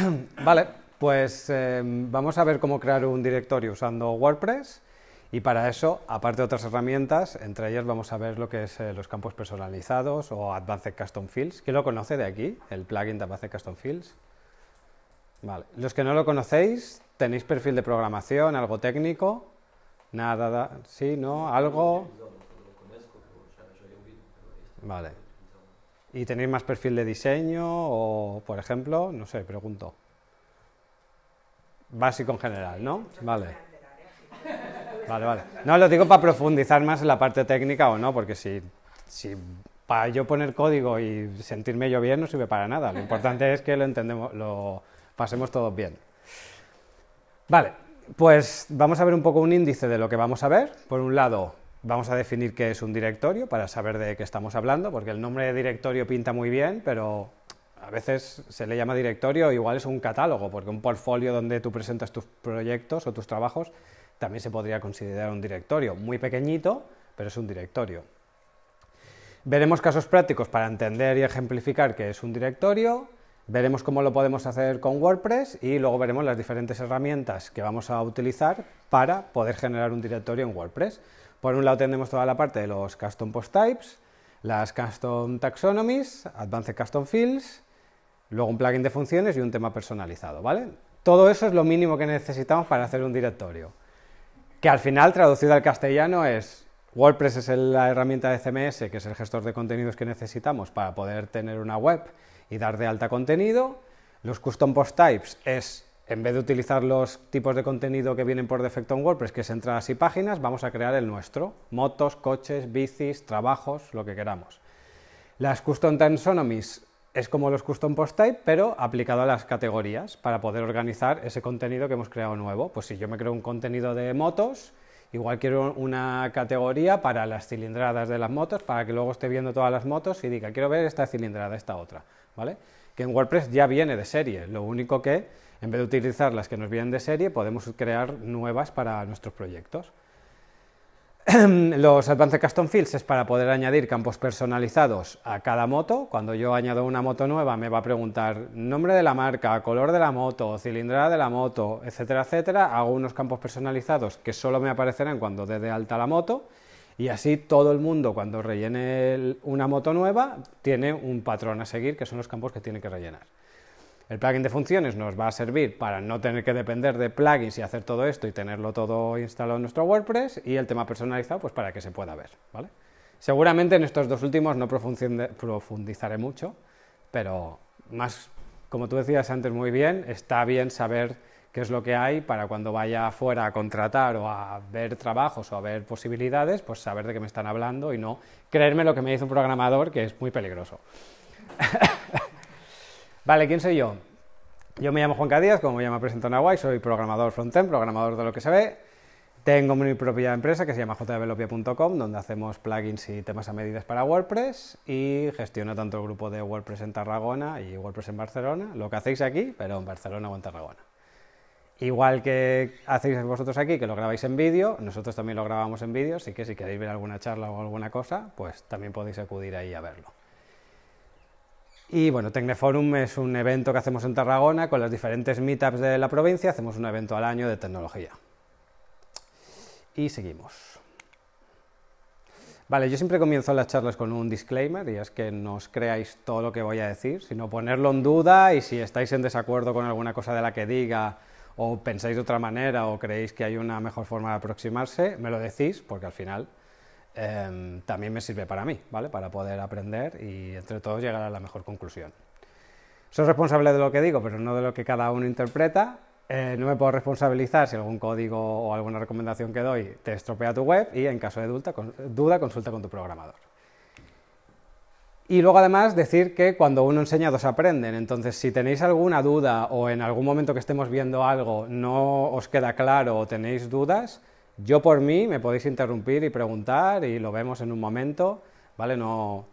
vale, pues em, vamos a ver cómo crear un directorio usando WordPress y para eso, aparte de otras herramientas, entre ellas vamos a ver lo que es eh, los campos personalizados o Advanced Custom Fields. ¿Quién lo conoce de aquí? El plugin de Advanced Custom Fields. Vale. Los que no lo conocéis, tenéis perfil de programación, algo técnico, nada, sí, no, algo... Vale. ¿Y tenéis más perfil de diseño o, por ejemplo, no sé, pregunto? Básico en general, ¿no? Vale. Vale, vale. No, lo digo para profundizar más en la parte técnica o no, porque si, para yo poner código y sentirme yo bien no sirve para nada. Lo importante es que lo entendemos, lo pasemos todos bien. Vale, pues vamos a ver un poco un índice de lo que vamos a ver. Por un lado, Vamos a definir qué es un directorio para saber de qué estamos hablando, porque el nombre de directorio pinta muy bien, pero a veces se le llama directorio, igual es un catálogo, porque un portfolio donde tú presentas tus proyectos o tus trabajos también se podría considerar un directorio, muy pequeñito, pero es un directorio. Veremos casos prácticos para entender y ejemplificar qué es un directorio, veremos cómo lo podemos hacer con WordPress y luego veremos las diferentes herramientas que vamos a utilizar para poder generar un directorio en WordPress. Por un lado tenemos toda la parte de los custom post types, las custom taxonomies, advanced custom fields, luego un plugin de funciones y un tema personalizado, ¿vale? Todo eso es lo mínimo que necesitamos para hacer un directorio, que al final traducido al castellano es WordPress es la herramienta de CMS, que es el gestor de contenidos que necesitamos para poder tener una web y dar de alta contenido. Los custom post types es en vez de utilizar los tipos de contenido que vienen por defecto en WordPress, que es entradas y páginas, vamos a crear el nuestro, motos, coches, bicis, trabajos, lo que queramos. Las Custom Taxonomies es como los Custom Post Type, pero aplicado a las categorías para poder organizar ese contenido que hemos creado nuevo. Pues si yo me creo un contenido de motos, igual quiero una categoría para las cilindradas de las motos, para que luego esté viendo todas las motos y diga, quiero ver esta cilindrada, esta otra, ¿vale? Que en WordPress ya viene de serie, lo único que en vez de utilizar las que nos vienen de serie, podemos crear nuevas para nuestros proyectos. Los Advanced Custom Fields es para poder añadir campos personalizados a cada moto. Cuando yo añado una moto nueva, me va a preguntar nombre de la marca, color de la moto, cilindrada de la moto, etcétera, etcétera. Hago unos campos personalizados que solo me aparecerán cuando dé de alta la moto. Y así todo el mundo, cuando rellene una moto nueva, tiene un patrón a seguir, que son los campos que tiene que rellenar. El plugin de funciones nos va a servir para no tener que depender de plugins y hacer todo esto y tenerlo todo instalado en nuestro WordPress y el tema personalizado pues para que se pueda ver, ¿vale? Seguramente en estos dos últimos no profundizaré mucho, pero más, como tú decías antes muy bien, está bien saber qué es lo que hay para cuando vaya afuera a contratar o a ver trabajos o a ver posibilidades, pues saber de qué me están hablando y no creerme lo que me dice un programador, que es muy peligroso. Vale, ¿quién soy yo? Yo me llamo Juan Cadías, como ya me presentó Nahuay, soy programador frontend, programador de lo que se ve. Tengo mi propia empresa que se llama jdevelopia.com, donde hacemos plugins y temas a medidas para WordPress y gestiono tanto el grupo de WordPress en Tarragona y WordPress en Barcelona, lo que hacéis aquí, pero en Barcelona o en Tarragona. Igual que hacéis vosotros aquí, que lo grabáis en vídeo, nosotros también lo grabamos en vídeo, así que si queréis ver alguna charla o alguna cosa, pues también podéis acudir ahí a verlo. Y bueno, Tecneforum es un evento que hacemos en Tarragona con las diferentes meetups de la provincia, hacemos un evento al año de tecnología. Y seguimos. Vale, yo siempre comienzo las charlas con un disclaimer y es que no os creáis todo lo que voy a decir, sino ponerlo en duda y si estáis en desacuerdo con alguna cosa de la que diga o pensáis de otra manera o creéis que hay una mejor forma de aproximarse, me lo decís porque al final Em, también me sirve para mí, ¿vale? Para poder aprender y entre todos llegar a la mejor conclusión. Soy responsable de lo que digo, pero no de lo que cada uno interpreta. Eh, no me puedo responsabilizar si algún código o alguna recomendación que doy te estropea tu web y en caso de duda, duda consulta con tu programador. Y luego además decir que cuando uno enseña dos aprenden, entonces si tenéis alguna duda o en algún momento que estemos viendo algo no os queda claro o tenéis dudas, yo por mí me podéis interrumpir y preguntar y lo vemos en un momento, ¿vale? No,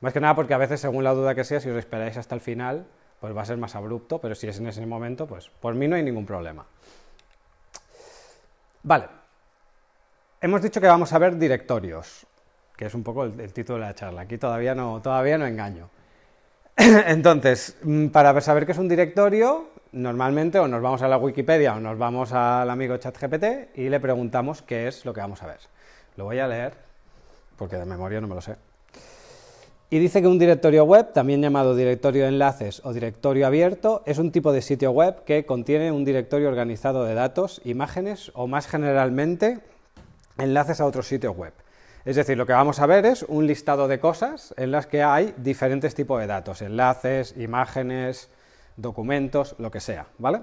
más que nada porque a veces según la duda que sea, si os esperáis hasta el final, pues va a ser más abrupto, pero si es en ese momento, pues por mí no hay ningún problema. Vale, hemos dicho que vamos a ver directorios, que es un poco el, título de la charla, aquí todavía no, todavía no engaño. Entonces, mm, para saber qué es un directorio, normalmente o nos vamos a la Wikipedia o nos vamos al amigo ChatGPT y le preguntamos qué es lo que vamos a ver. Lo voy a leer porque de memoria no me lo sé. Y dice que un directorio web, también llamado directorio de enlaces o directorio abierto, es un tipo de sitio web que contiene un directorio organizado de datos, imágenes o más generalmente enlaces a otros sitios web. Es decir, lo que vamos a ver es un listado de cosas en las que hay diferentes tipos de datos, enlaces, imágenes, documentos, lo que sea, ¿vale?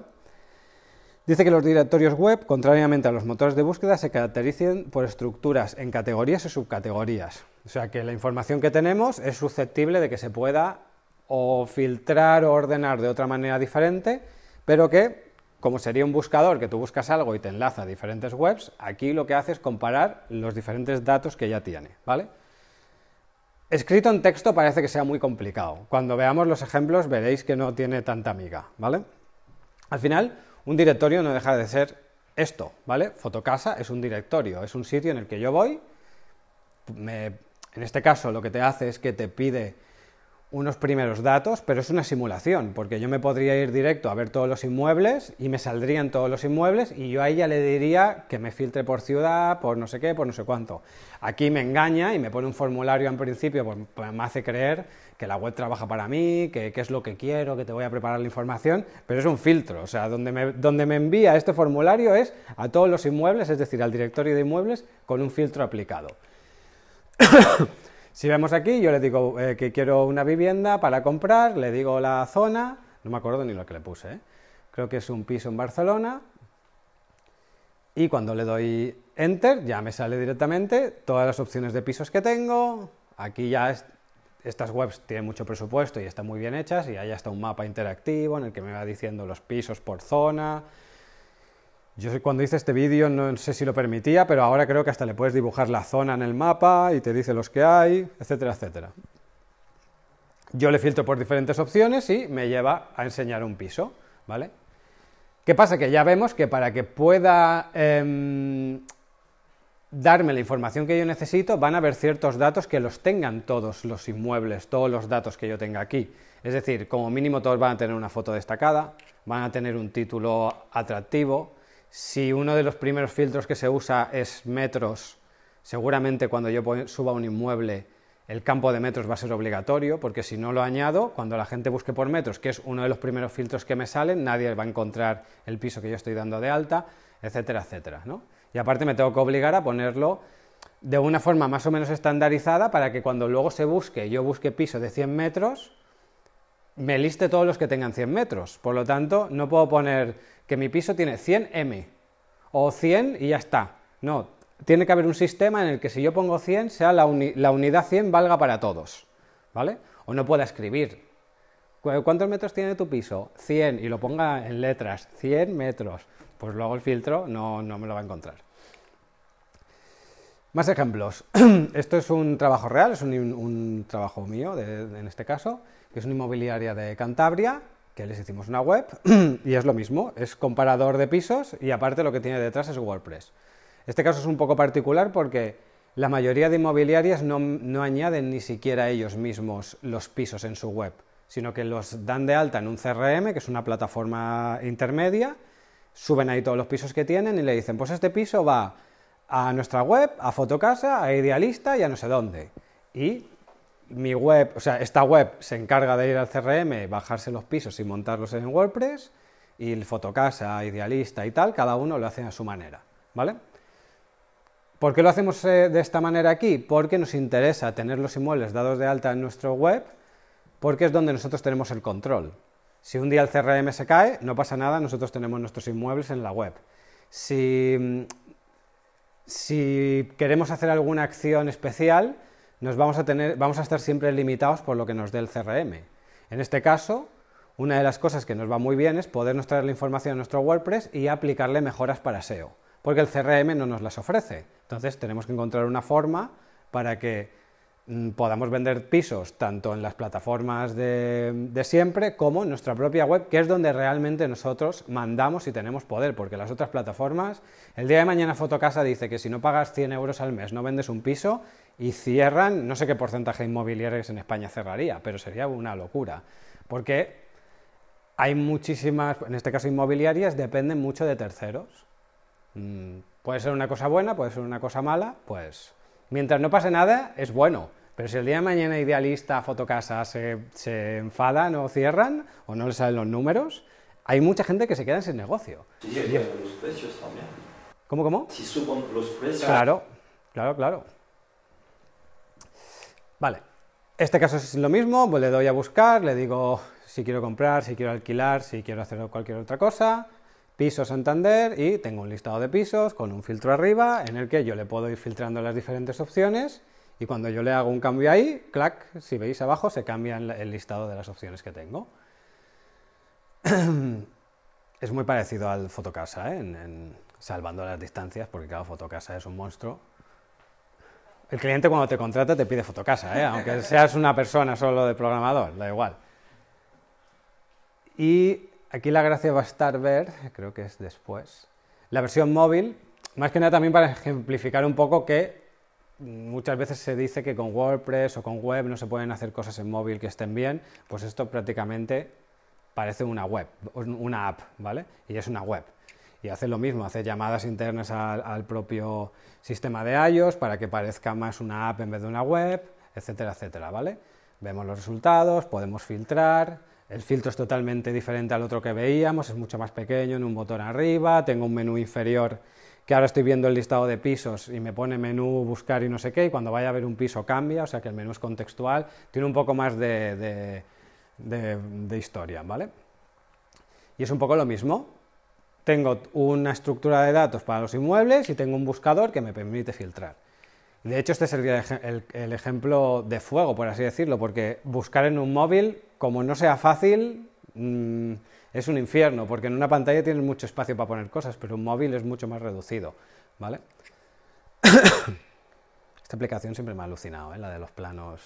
Dice que los directorios web, contrariamente a los motores de búsqueda, se caractericen por estructuras en categorías y subcategorías. O sea que la información que tenemos es susceptible de que se pueda o filtrar o ordenar de otra manera diferente, pero que, como sería un buscador que tú buscas algo y te enlaza a diferentes webs, aquí lo que hace es comparar los diferentes datos que ya tiene, ¿vale? Escrito en texto parece que sea muy complicado. Cuando veamos los ejemplos veréis que no tiene tanta amiga, ¿vale? Al final, un directorio no deja de ser esto, ¿vale? Fotocasa es un directorio, es un sitio en el que yo voy, en este caso lo que te hace es que te pide unos primeros datos, pero es una simulación, porque yo me podría ir directo a ver todos los inmuebles y me saldrían todos los inmuebles y yo a ella le diría que me filtre por ciudad, por no sé qué, por no sé cuánto. Aquí me engaña y me pone un formulario en principio, pues, pues me hace creer que la web trabaja para mí, que, es lo que quiero, que te voy a preparar la información, pero es un filtro, o sea, donde donde me envía este formulario es a todos los inmuebles, es decir, al directorio de inmuebles con un filtro aplicado. Si vemos aquí, yo le digo eh, que quiero una vivienda para comprar, le digo la zona, no me acuerdo ni lo que le puse, ¿eh? creo que es un piso en Barcelona, y cuando le doy Enter ya me sale directamente todas las opciones de pisos que tengo, aquí ya estas webs tienen mucho presupuesto y están muy bien hechas, y ahí está un mapa interactivo en el que me va diciendo los pisos por zona, yo cuando hice este vídeo no sé si lo permitía, pero ahora creo que hasta le puedes dibujar la zona en el mapa y te dice los que hay, etcétera, etcétera. Yo le filtro por diferentes opciones y me lleva a enseñar un piso, ¿vale? ¿Qué pasa? Que ya vemos que para que pueda em, darme la información que yo necesito, van a haber ciertos datos que los tengan todos los inmuebles, todos los datos que yo tenga aquí. Es decir, como mínimo todos van a tener una foto destacada, van a tener un título atractivo, si uno de los primeros filtros que se usa es metros, seguramente cuando yo suba un inmueble el campo de metros va a ser obligatorio, porque si no lo añado, cuando la gente busque por metros, que es uno de los primeros filtros que me salen, nadie va a encontrar el piso que yo estoy dando de alta, etcétera, etcétera. ¿no? Y aparte me tengo que obligar a ponerlo de una forma más o menos estandarizada para que cuando luego se busque, yo busque piso de 100 metros, me liste todos los que tengan 100 metros. Por lo tanto, no puedo poner que mi piso tiene 100 M o 100 y ya está. No, tiene que haber un sistema en el que si yo pongo 100, sea la, unidad 100 valga para todos. ¿Vale? O no pueda escribir. ¿Cuántos metros tiene tu piso? 100 y lo ponga en letras. 100 metros. Pues luego el filtro no, no me lo va a encontrar. Más ejemplos. Esto es un trabajo real, es un, trabajo mío en este caso, que es una inmobiliaria de Cantabria, que les hicimos una web y es lo mismo, es comparador de pisos y aparte lo que tiene detrás es WordPress. Este caso es un poco particular porque la mayoría de inmobiliarias no, no añaden ni siquiera ellos mismos los pisos en su web, sino que los dan de alta en un CRM, que es una plataforma intermedia, suben ahí todos los pisos que tienen y le dicen, pues este piso va a nuestra web, a Fotocasa, a Idealista y a no sé dónde. Y mi web, o sea, esta web se encarga de ir al CRM, bajarse los pisos y montarlos en WordPress, y el Fotocasa, Idealista y tal, cada uno lo hace a su manera, ¿vale? ¿Por qué lo hacemos eh, de esta manera aquí? Porque nos interesa tener los inmuebles dados de alta en nuestro web, porque es donde nosotros tenemos el control. Si un día el CRM se cae, no pasa nada, nosotros tenemos nuestros inmuebles en la web. Si mm, si queremos hacer alguna acción especial, nos vamos a, tener, vamos a estar siempre limitados por lo que nos dé el CRM. En este caso, una de las cosas que nos va muy bien es podernos traer la información a nuestro WordPress y aplicarle mejoras para SEO, porque el CRM no nos las ofrece. Entonces tenemos que encontrar una forma para que Mm, podamos vender pisos tanto en las plataformas de, siempre como en nuestra propia web, que es donde realmente nosotros mandamos y tenemos poder, porque las otras plataformas, el día de mañana Fotocasa dice que si no pagas 100 euros al mes no vendes un piso y cierran, no sé qué porcentaje de inmobiliarios en España cerraría, pero sería una locura, porque hay muchísimas, en este caso inmobiliarias, dependen mucho de terceros. Mm, puede ser una cosa buena, puede ser una cosa mala, pues... Mientras no pase nada, es bueno pero si el día de mañana Idealista, Fotocasa se, enfadan o cierran o no les salen los números, hay mucha gente que se queda sin negocio. Sí, y los precios también. ¿Cómo, cómo? Si suben los precios. Claro, claro, claro. Vale. Este caso es lo mismo, pues le doy a buscar, le digo si quiero comprar, si quiero alquilar, si quiero hacer cualquier otra cosa, piso Santander y tengo un listado de pisos con un filtro arriba en el que yo le puedo ir filtrando las diferentes opciones y cuando yo le hago un cambio ahí, clac, si veis abajo, se cambia el listado de las opciones que tengo. es muy parecido al Fotocasa, ¿eh? en, salvando las distancias, porque cada Fotocasa es un monstruo. El cliente cuando te contrata te pide Fotocasa, ¿eh? aunque seas una persona solo de programador, da igual. Y aquí la gracia va a estar ver, creo que es después, la versión móvil, más que nada también para ejemplificar un poco que muchas veces se dice que con WordPress o con web no se pueden hacer cosas en móvil que estén bien, pues esto prácticamente parece una web, una app, ¿vale? Y es una web. Y hace lo mismo, hace llamadas internas al, al propio sistema de iOS para que parezca más una app en vez de una web, etcétera, etcétera, ¿vale? Vemos los resultados, podemos filtrar, el filtro es totalmente diferente al otro que veíamos, es mucho más pequeño, en un botón arriba, tengo un menú inferior que ahora estoy viendo el listado de pisos y me pone menú buscar y no sé qué, y cuando vaya a ver un piso cambia, o sea que el menú es contextual, tiene un poco más de, historia, ¿vale? Y es un poco lo mismo. Tengo una estructura de datos para los inmuebles y tengo un buscador que me permite filtrar. De hecho, este sería el, ejemplo de fuego, por así decirlo, porque buscar en un móvil, como no sea fácil, mm, es un infierno, porque en una pantalla tienes mucho espacio para poner cosas, pero un móvil es mucho más reducido, ¿vale? Esta aplicación siempre me ha alucinado, ¿eh? la de los planos.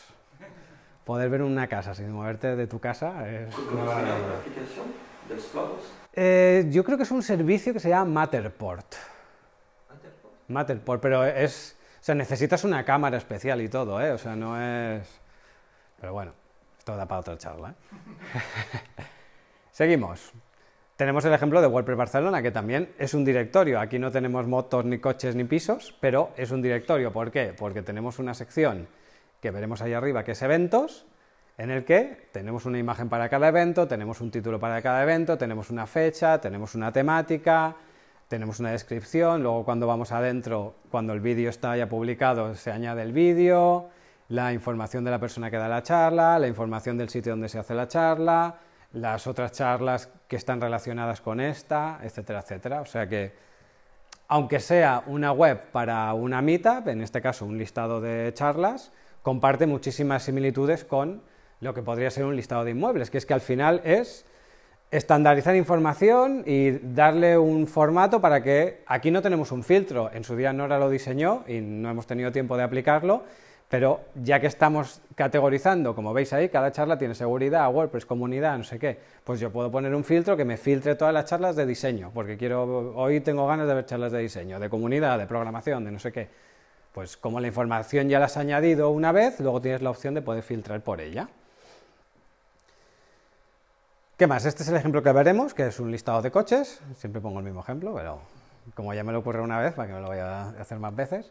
Poder ver una casa sin moverte de tu casa es... ¿Cómo aplicación de eh, yo creo que es un servicio que se llama Matterport. ¿Matterport? Matterport, pero es... O sea, necesitas una cámara especial y todo, ¿eh? O sea, no es... Pero bueno, esto da para otra charla, ¿eh? Seguimos. Tenemos el ejemplo de WordPress Barcelona, que también es un directorio. Aquí no tenemos motos, ni coches, ni pisos, pero es un directorio. ¿Por qué? Porque tenemos una sección que veremos ahí arriba, que es eventos, en el que tenemos una imagen para cada evento, tenemos un título para cada evento, tenemos una fecha, tenemos una temática, tenemos una descripción, luego cuando vamos adentro, cuando el vídeo está ya publicado, se añade el vídeo, la información de la persona que da la charla, la información del sitio donde se hace la charla, las otras charlas que están relacionadas con esta, etcétera, etcétera. O sea que, aunque sea una web para una meetup, en este caso un listado de charlas, comparte muchísimas similitudes con lo que podría ser un listado de inmuebles, que es que al final es estandarizar información y darle un formato para que aquí no tenemos un filtro. En su día Nora lo diseñó y no hemos tenido tiempo de aplicarlo, pero ya que estamos categorizando, como veis ahí, cada charla tiene seguridad, WordPress, comunidad, no sé qué, pues yo puedo poner un filtro que me filtre todas las charlas de diseño, porque quiero, hoy tengo ganas de ver charlas de diseño, de comunidad, de programación, de no sé qué. Pues como la información ya la has añadido una vez, luego tienes la opción de poder filtrar por ella. ¿Qué más? Este es el ejemplo que veremos, que es un listado de coches. Siempre pongo el mismo ejemplo, pero como ya me lo ocurre una vez, para que me lo vaya a hacer más veces.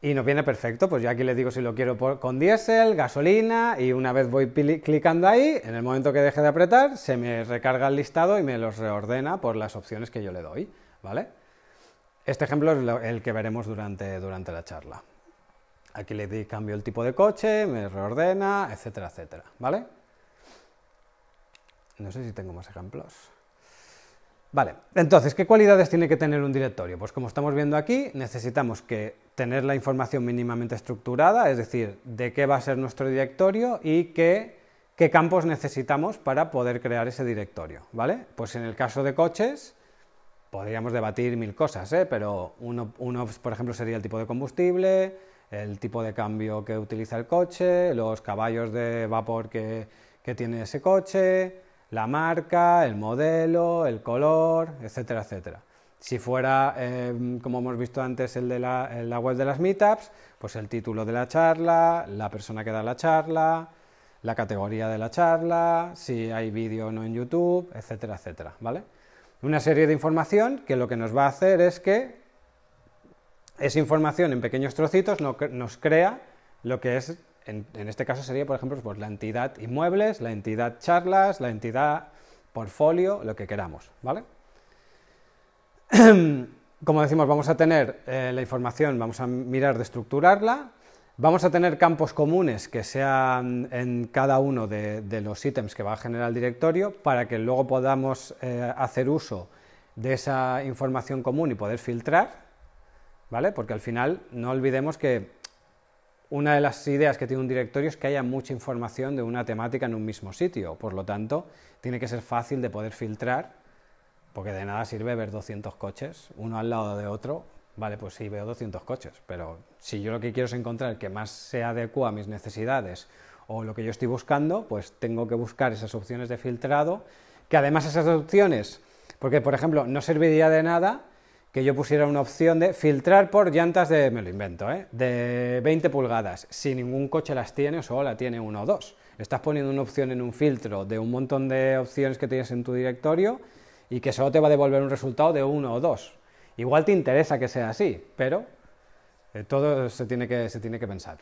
Y nos viene perfecto, pues yo aquí le digo si lo quiero con diésel, gasolina y una vez voy clicando ahí, en el momento que deje de apretar, se me recarga el listado y me los reordena por las opciones que yo le doy, ¿vale? Este ejemplo es el que veremos durante, durante la charla. Aquí le di, cambio el tipo de coche, me reordena, etcétera, etcétera, ¿vale? No sé si tengo más ejemplos. Vale, entonces, ¿qué cualidades tiene que tener un directorio? Pues como estamos viendo aquí, necesitamos que tener la información mínimamente estructurada, es decir, de qué va a ser nuestro directorio y qué, campos necesitamos para poder crear ese directorio, ¿vale? Pues en el caso de coches, podríamos debatir mil cosas, ¿eh? pero uno, por ejemplo, sería el tipo de combustible, el tipo de cambio que utiliza el coche, los caballos de vapor que tiene ese coche, la marca, el modelo, el color, etcétera, etcétera. Si fuera, em, como hemos visto antes, el de la, web de las meetups, pues el título de la charla, la persona que da la charla, la categoría de la charla, si hay vídeo o no en YouTube, etcétera, etcétera, ¿vale? Una serie de información que lo que nos va a hacer es que esa información en pequeños trocitos nos crea lo que es en, este caso sería, por ejemplo, pues, la entidad inmuebles, la entidad charlas, la entidad portfolio, lo que queramos, ¿vale? Como decimos, vamos a tener eh, la información, vamos a mirar de estructurarla, vamos a tener campos comunes que sean en cada uno de, los ítems que va a generar el directorio para que luego podamos eh, hacer uso de esa información común y poder filtrar, ¿vale? Porque al final no olvidemos que una de las ideas que tiene un directorio es que haya mucha información de una temática en un mismo sitio. Por lo tanto, tiene que ser fácil de poder filtrar, porque de nada sirve ver 200 coches, uno al lado de otro. Vale, pues sí, veo 200 coches, pero si yo lo que quiero es encontrar que más se adecua a mis necesidades o lo que yo estoy buscando, pues tengo que buscar esas opciones de filtrado, que además esas opciones, porque por ejemplo, no serviría de nada que yo pusiera una opción de filtrar por llantas de, me lo invento, ¿eh? de 20 pulgadas. Si ningún coche las tiene o solo la tiene uno o dos. Estás poniendo una opción en un filtro de un montón de opciones que tienes en tu directorio y que solo te va a devolver un resultado de uno o dos. Igual te interesa que sea así, pero eh, todo se tiene, que, se tiene que pensar.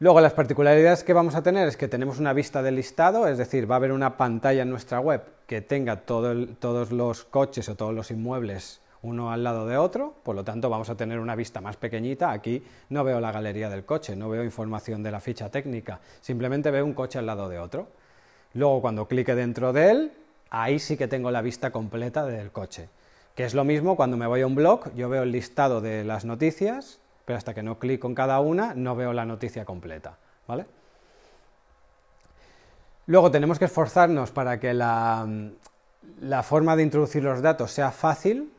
Luego, las particularidades que vamos a tener es que tenemos una vista de listado, es decir, va a haber una pantalla en nuestra web que tenga todos los coches o todos los inmuebles uno al lado de otro, por lo tanto vamos a tener una vista más pequeñita. Aquí no veo la galería del coche, no veo información de la ficha técnica, simplemente veo un coche al lado de otro. Luego cuando clique dentro de él, ahí sí que tengo la vista completa del coche. Que es lo mismo cuando me voy a un blog, yo veo el listado de las noticias, pero hasta que no clico en cada una no veo la noticia completa, ¿vale? Luego tenemos que esforzarnos para que la forma de introducir los datos sea fácil,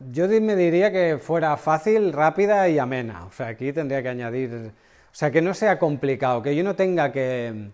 yo me diría que fuera fácil, rápida y amena. O sea, aquí tendría que añadir. O sea, que no sea complicado, que yo no tenga que.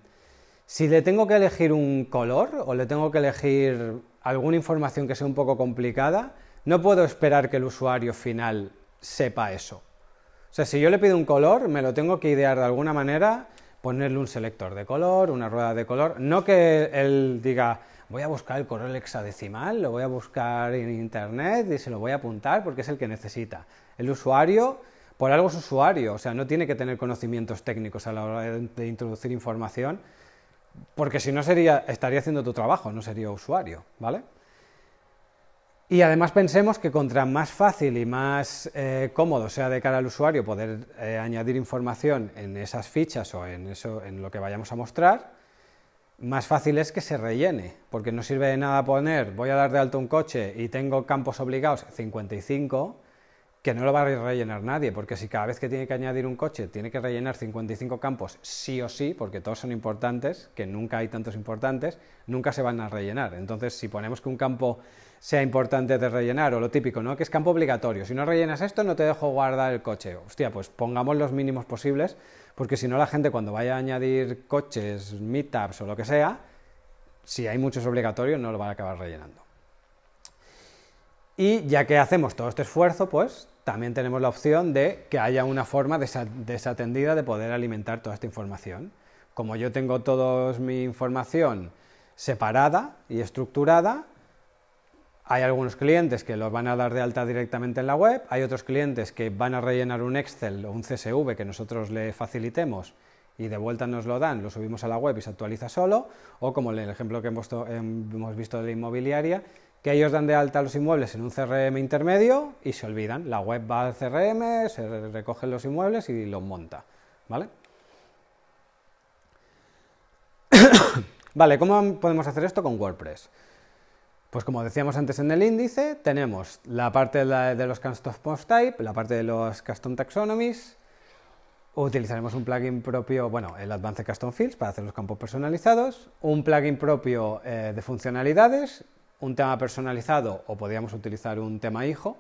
Si le tengo que elegir un color o le tengo que elegir alguna información que sea un poco complicada, no puedo esperar que el usuario final sepa eso. O sea, si yo le pido un color, me lo tengo que idear de alguna manera, ponerle un selector de color, una rueda de color, no que él diga, voy a buscar el correo hexadecimal, lo voy a buscar en internet y se lo voy a apuntar porque es el que necesita. El usuario, por algo es usuario, o sea, no tiene que tener conocimientos técnicos a la hora de introducir información, porque si no sería, estaría haciendo tu trabajo, no sería usuario, ¿vale? Y además pensemos que contra más fácil y más eh, cómodo sea de cara al usuario poder eh, añadir información en esas fichas o eso, en lo que vayamos a mostrar, más fácil es que se rellene, porque no sirve de nada poner voy a dar de alto un coche y tengo campos obligados 55, que no lo va a rellenar nadie, porque si cada vez que tiene que añadir un coche tiene que rellenar 55 campos sí o sí, porque todos son importantes, que nunca hay tantos importantes, nunca se van a rellenar. Entonces, si ponemos que un campo sea importante de rellenar, o lo típico, ¿no? Que es campo obligatorio, si no rellenas esto no te dejo guardar el coche. Hostia, pues pongamos los mínimos posibles porque si no la gente cuando vaya a añadir coches, meetups o lo que sea, si hay muchos obligatorios no lo van a acabar rellenando. Y ya que hacemos todo este esfuerzo, pues también tenemos la opción de que haya una forma desatendida de poder alimentar toda esta información. Como yo tengo toda mi información separada y estructurada, hay algunos clientes que los van a dar de alta directamente en la web, hay otros clientes que van a rellenar un Excel o un CSV que nosotros le facilitemos y de vuelta nos lo dan, lo subimos a la web y se actualiza solo, o como el ejemplo que hemos em, visto de la inmobiliaria, que ellos dan de alta los inmuebles en un CRM intermedio y se olvidan, la web va al CRM, se recogen los inmuebles y los monta, ¿vale? vale, ¿cómo podemos hacer esto con WordPress? Pues como decíamos antes en el índice, tenemos la parte de, los custom post type, la parte de los custom taxonomies, utilizaremos un plugin propio, bueno, el Advanced Custom Fields para hacer los campos personalizados, un plugin propio eh, de funcionalidades, un tema personalizado o podríamos utilizar un tema hijo,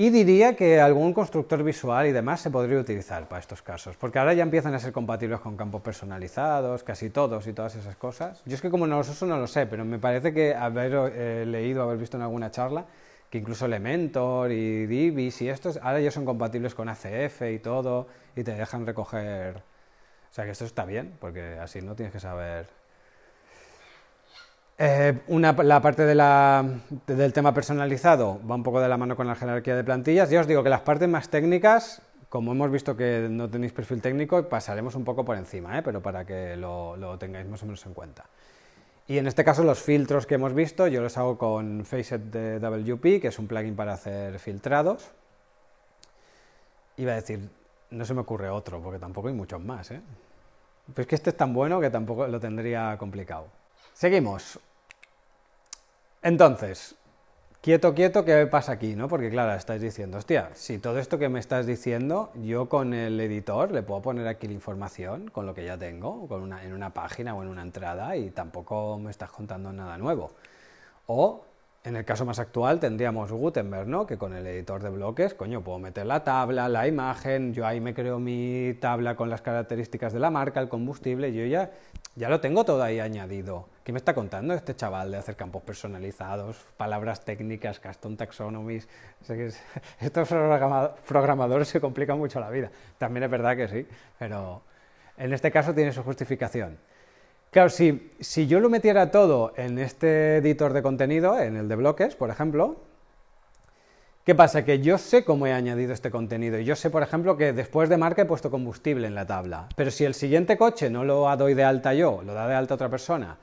y diría que algún constructor visual y demás se podría utilizar para estos casos, porque ahora ya empiezan a ser compatibles con campos personalizados, casi todos y todas esas cosas. Yo es que como no los uso no lo sé, pero me parece que haber eh, leído, haber visto en alguna charla, que incluso Elementor y Divis y estos ahora ya son compatibles con ACF y todo, y te dejan recoger... O sea que esto está bien, porque así no tienes que saber eh, la parte del tema personalizado va un poco de la mano con la jerarquía de plantillas. Ya os digo que las partes más técnicas, como hemos visto que no tenéis perfil técnico, pasaremos un poco por encima, ¿eh? pero para que lo, tengáis más o menos en cuenta. Y en este caso los filtros que hemos visto, yo los hago con Facet de WP, que es un plugin para hacer filtrados. Iba a decir, no se me ocurre otro, porque tampoco hay muchos más. Pues que este es tan bueno que tampoco lo tendría complicado. Seguimos. Entonces, quieto, quieto, ¿qué pasa aquí? ¿no? Porque claro, estáis diciendo, hostia, si todo esto que me estás diciendo, yo con el editor le puedo poner aquí la información con lo que ya tengo, con una, en una página o en una entrada y tampoco me estás contando nada nuevo. O, en el caso más actual, tendríamos Gutenberg, ¿no? Que con el editor de bloques, coño, puedo meter la tabla, la imagen, yo ahí me creo mi tabla con las características de la marca, el combustible, yo ya ya lo tengo todo ahí añadido. ¿Qué me está contando este chaval de hacer campos personalizados, palabras técnicas, custom taxonomies? Estos programadores se complican mucho la vida. También es verdad que sí, pero en este caso tiene su justificación. Claro, si, si yo lo metiera todo en este editor de contenido, en el de bloques, por ejemplo, ¿Qué pasa? Que yo sé cómo he añadido este contenido y yo sé, por ejemplo, que después de marca he puesto combustible en la tabla, pero si el siguiente coche no lo doy de alta yo, lo da de alta otra persona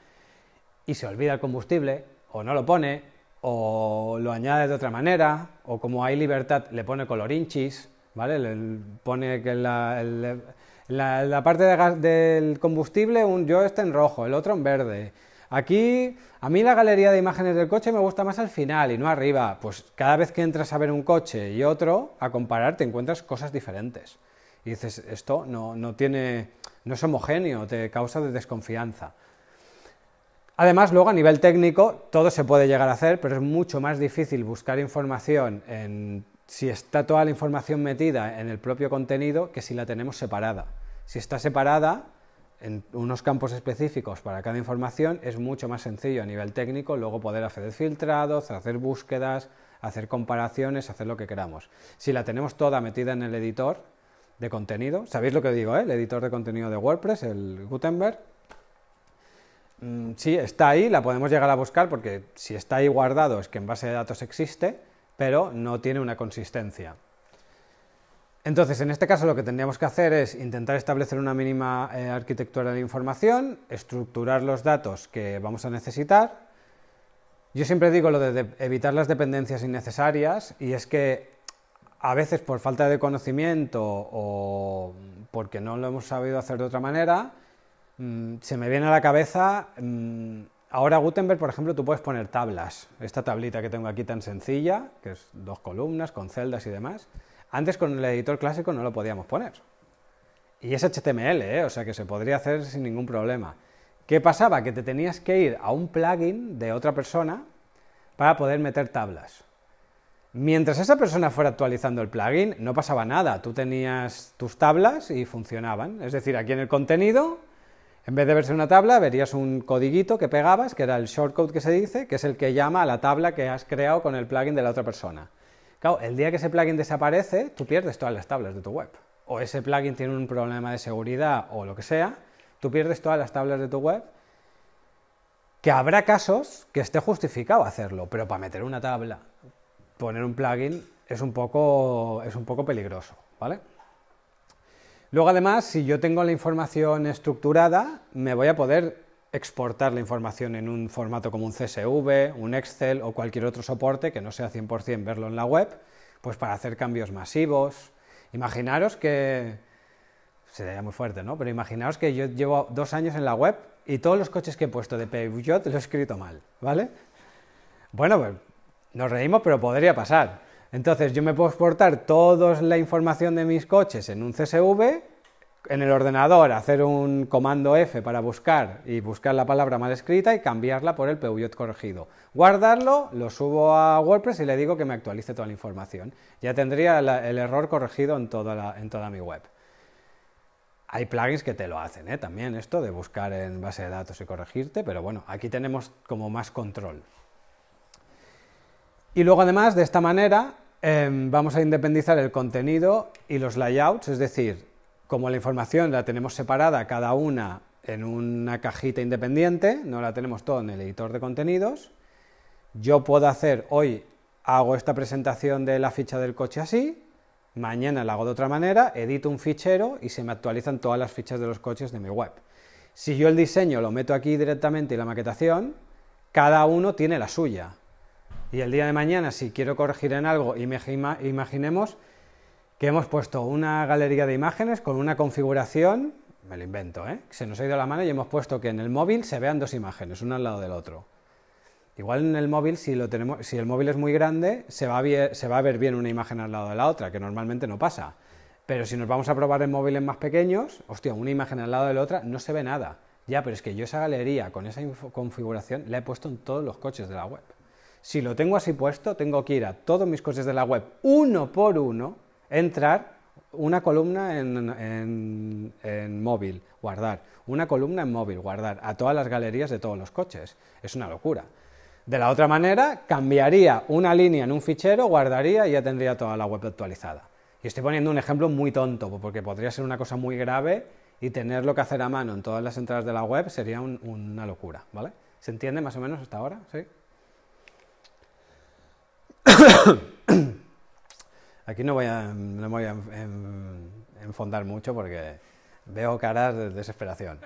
y se olvida el combustible o no lo pone o lo añade de otra manera o como hay libertad le pone inchis, ¿vale? Le pone que la, parte de del combustible un, yo está en rojo, el otro en verde Aquí, a mí la galería de imágenes del coche me gusta más al final y no arriba. Pues cada vez que entras a ver un coche y otro, a comparar, te encuentras cosas diferentes. Y dices, esto no, no tiene, no es homogéneo, te causa de desconfianza. Además, luego a nivel técnico, todo se puede llegar a hacer, pero es mucho más difícil buscar información en, si está toda la información metida en el propio contenido que si la tenemos separada. Si está separada, en unos campos específicos para cada información es mucho más sencillo a nivel técnico luego poder hacer filtrados, hacer búsquedas, hacer comparaciones, hacer lo que queramos. Si la tenemos toda metida en el editor de contenido, sabéis lo que digo, eh? el editor de contenido de WordPress, el Gutenberg, mm, sí, está ahí, la podemos llegar a buscar porque si está ahí guardado es que en base de datos existe, pero no tiene una consistencia. Entonces, en este caso lo que tendríamos que hacer es intentar establecer una mínima eh, arquitectura de información, estructurar los datos que vamos a necesitar. Yo siempre digo lo de, evitar las dependencias innecesarias y es que a veces por falta de conocimiento o porque no lo hemos sabido hacer de otra manera, mm, se me viene a la cabeza, mm, ahora Gutenberg, por ejemplo, tú puedes poner tablas, esta tablita que tengo aquí tan sencilla, que es dos columnas con celdas y demás, antes con el editor clásico no lo podíamos poner. Y es HTML, ¿eh? o sea que se podría hacer sin ningún problema. ¿Qué pasaba? Que te tenías que ir a un plugin de otra persona para poder meter tablas. Mientras esa persona fuera actualizando el plugin, no pasaba nada. Tú tenías tus tablas y funcionaban. Es decir, aquí en el contenido, en vez de verse una tabla, verías un codiguito que pegabas, que era el shortcode que se dice, que es el que llama a la tabla que has creado con el plugin de la otra persona el día que ese plugin desaparece, tú pierdes todas las tablas de tu web. O ese plugin tiene un problema de seguridad o lo que sea, tú pierdes todas las tablas de tu web. Que habrá casos que esté justificado hacerlo, pero para meter una tabla, poner un plugin es un poco, es un poco peligroso, ¿vale? Luego además, si yo tengo la información estructurada, me voy a poder exportar la información en un formato como un CSV, un Excel o cualquier otro soporte que no sea 100% verlo en la web, pues para hacer cambios masivos. Imaginaros que, sería muy fuerte, ¿no? Pero imaginaros que yo llevo dos años en la web y todos los coches que he puesto de Peugeot lo he escrito mal, ¿vale? Bueno, pues nos reímos, pero podría pasar. Entonces yo me puedo exportar toda la información de mis coches en un CSV en el ordenador hacer un comando F para buscar y buscar la palabra mal escrita y cambiarla por el Puyot corregido. Guardarlo, lo subo a WordPress y le digo que me actualice toda la información. Ya tendría el error corregido en toda, en toda mi web. Hay plugins que te lo hacen ¿eh? también esto de buscar en base de datos y corregirte, pero bueno, aquí tenemos como más control. Y luego además de esta manera em, vamos a independizar el contenido y los layouts, es decir, como la información la tenemos separada cada una en una cajita independiente, no la tenemos todo en el editor de contenidos, yo puedo hacer hoy, hago esta presentación de la ficha del coche así, mañana la hago de otra manera, edito un fichero y se me actualizan todas las fichas de los coches de mi web. Si yo el diseño lo meto aquí directamente y la maquetación, cada uno tiene la suya. Y el día de mañana, si quiero corregir en algo, imaginemos que hemos puesto una galería de imágenes con una configuración, me lo invento, ¿eh? se nos ha ido la mano y hemos puesto que en el móvil se vean dos imágenes, una al lado del otro. Igual en el móvil, si, el móvil es muy grande, se va, se va a ver bien una imagen al lado de la otra, que normalmente no pasa. Pero si nos vamos a probar en móviles más pequeños, hostia, una imagen al lado de la otra no se ve nada. Ya, pero es que yo esa galería con esa configuración la he puesto en todos los coches de la web. Si lo tengo así puesto, tengo que ir a todos mis coches de la web uno por uno entrar una columna en, móvil, guardar, una columna en móvil, guardar, a todas las galerías de todos los coches. Es una locura. De la otra manera, cambiaría una línea en un fichero, guardaría y ya tendría toda la web actualizada. Y estoy poniendo un ejemplo muy tonto, porque podría ser una cosa muy grave y tenerlo que hacer a mano en todas las entradas de la web sería una locura, ¿vale? ¿Se entiende más o menos hasta ahora? ¿Sí? Aquí no, voy voy a enfondar mucho porque veo caras de desesperación.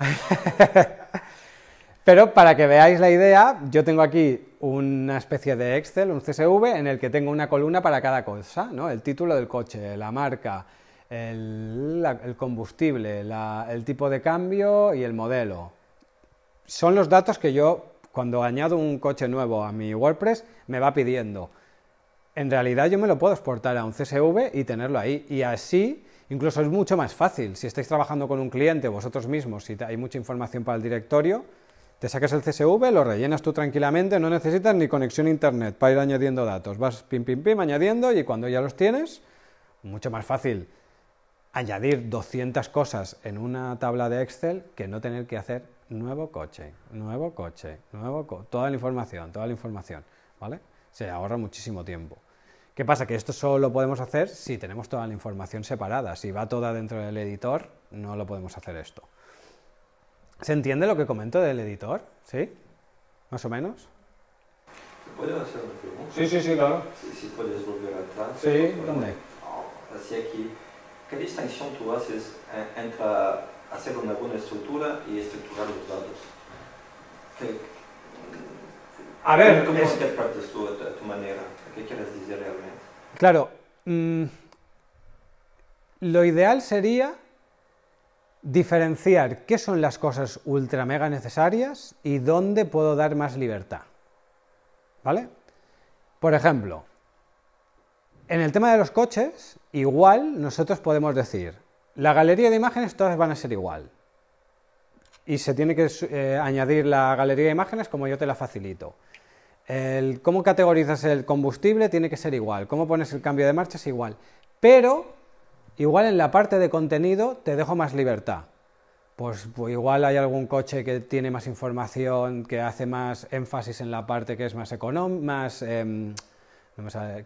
Pero para que veáis la idea, yo tengo aquí una especie de Excel, un CSV, en el que tengo una columna para cada cosa, ¿no? El título del coche, la marca, el, combustible, el tipo de cambio y el modelo. Son los datos que yo, cuando añado un coche nuevo a mi WordPress, me va pidiendo en realidad yo me lo puedo exportar a un CSV y tenerlo ahí. Y así incluso es mucho más fácil. Si estáis trabajando con un cliente vosotros mismos, si hay mucha información para el directorio, te saques el CSV, lo rellenas tú tranquilamente, no necesitas ni conexión a internet para ir añadiendo datos. Vas pim, pim, pim añadiendo y cuando ya los tienes, mucho más fácil añadir 200 cosas en una tabla de Excel que no tener que hacer nuevo coche, nuevo coche, nuevo coche, toda la información, toda la información, ¿vale? se ahorra muchísimo tiempo. ¿Qué pasa? Que esto solo lo podemos hacer si tenemos toda la información separada. Si va toda dentro del editor, no lo podemos hacer esto. ¿Se entiende lo que comento del editor? ¿Sí? ¿Más o menos? ¿Puedo hacer una Sí, sí, sí, claro. Si, puedes volver atrás. Sí, ¿dónde? Ah, así aquí. ¿Qué distinción tú haces eh, entre hacer una buena estructura y estructurar los datos? A ver, ¿Qué realmente? Claro, mm, lo ideal sería diferenciar qué son las cosas ultra mega necesarias y dónde puedo dar más libertad. ¿Vale? Por ejemplo, en el tema de los coches, igual nosotros podemos decir, la galería de imágenes todas van a ser igual. Y se tiene que eh, añadir la galería de imágenes como yo te la facilito. El, cómo categorizas el combustible tiene que ser igual, cómo pones el cambio de marcha es igual, pero igual en la parte de contenido te dejo más libertad. Pues, pues igual hay algún coche que tiene más información, que hace más énfasis en la parte que es más económica, más... Em,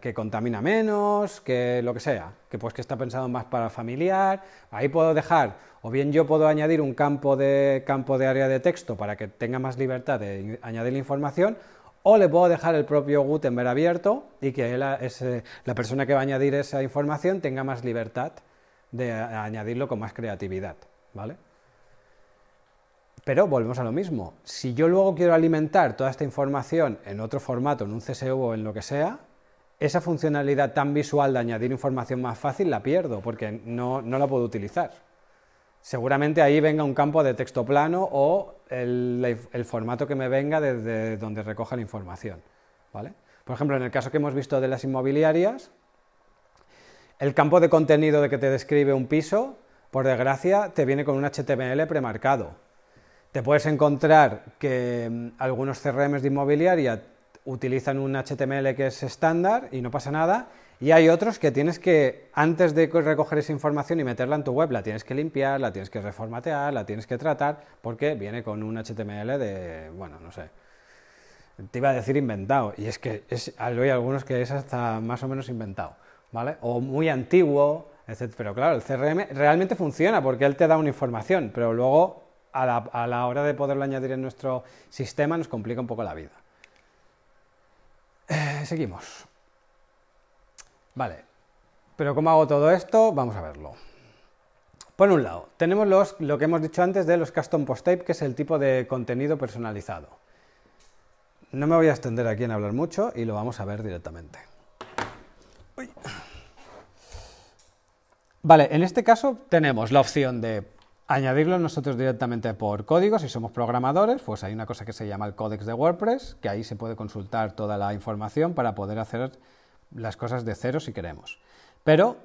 que contamina menos, que lo que sea, que pues que está pensado más para familiar, ahí puedo dejar, o bien yo puedo añadir un campo de, campo de área de texto para que tenga más libertad de añadir información, o le puedo dejar el propio Gutenberg abierto y que la, persona que va a añadir esa información tenga más libertad de añadirlo con más creatividad, ¿vale? Pero volvemos a lo mismo, si yo luego quiero alimentar toda esta información en otro formato, en un CSV o en lo que sea, esa funcionalidad tan visual de añadir información más fácil la pierdo porque no la puedo utilizar seguramente ahí venga un campo de texto plano o el, formato que me venga desde donde recoja la información. ¿vale? Por ejemplo, en el caso que hemos visto de las inmobiliarias, el campo de contenido de que te describe un piso, por desgracia, te viene con un HTML premarcado. Te puedes encontrar que mm, algunos CRMs de inmobiliaria utilizan un HTML que es estándar y no pasa nada, y hay otros que tienes que, antes de recoger esa información y meterla en tu web, la tienes que limpiar, la tienes que reformatear, la tienes que tratar, porque viene con un HTML de, bueno, no sé, te iba a decir inventado, y es que hay algunos que es hasta más o menos inventado, ¿vale? O muy antiguo, etc. Pero claro, el CRM realmente funciona porque él te da una información, pero luego a la, hora de poderlo añadir en nuestro sistema nos complica un poco la vida. Eh, seguimos. Vale, pero ¿cómo hago todo esto? Vamos a verlo. Por un lado, tenemos lo que hemos dicho antes de los custom post tape, que es el tipo de contenido personalizado. No me voy a extender aquí en hablar mucho y lo vamos a ver directamente. Vale, en este caso tenemos la opción de añadirlo nosotros directamente por código. Si somos programadores, pues hay una cosa que se llama el códex de WordPress, que ahí se puede consultar toda la información para poder hacer las cosas de cero si queremos. Pero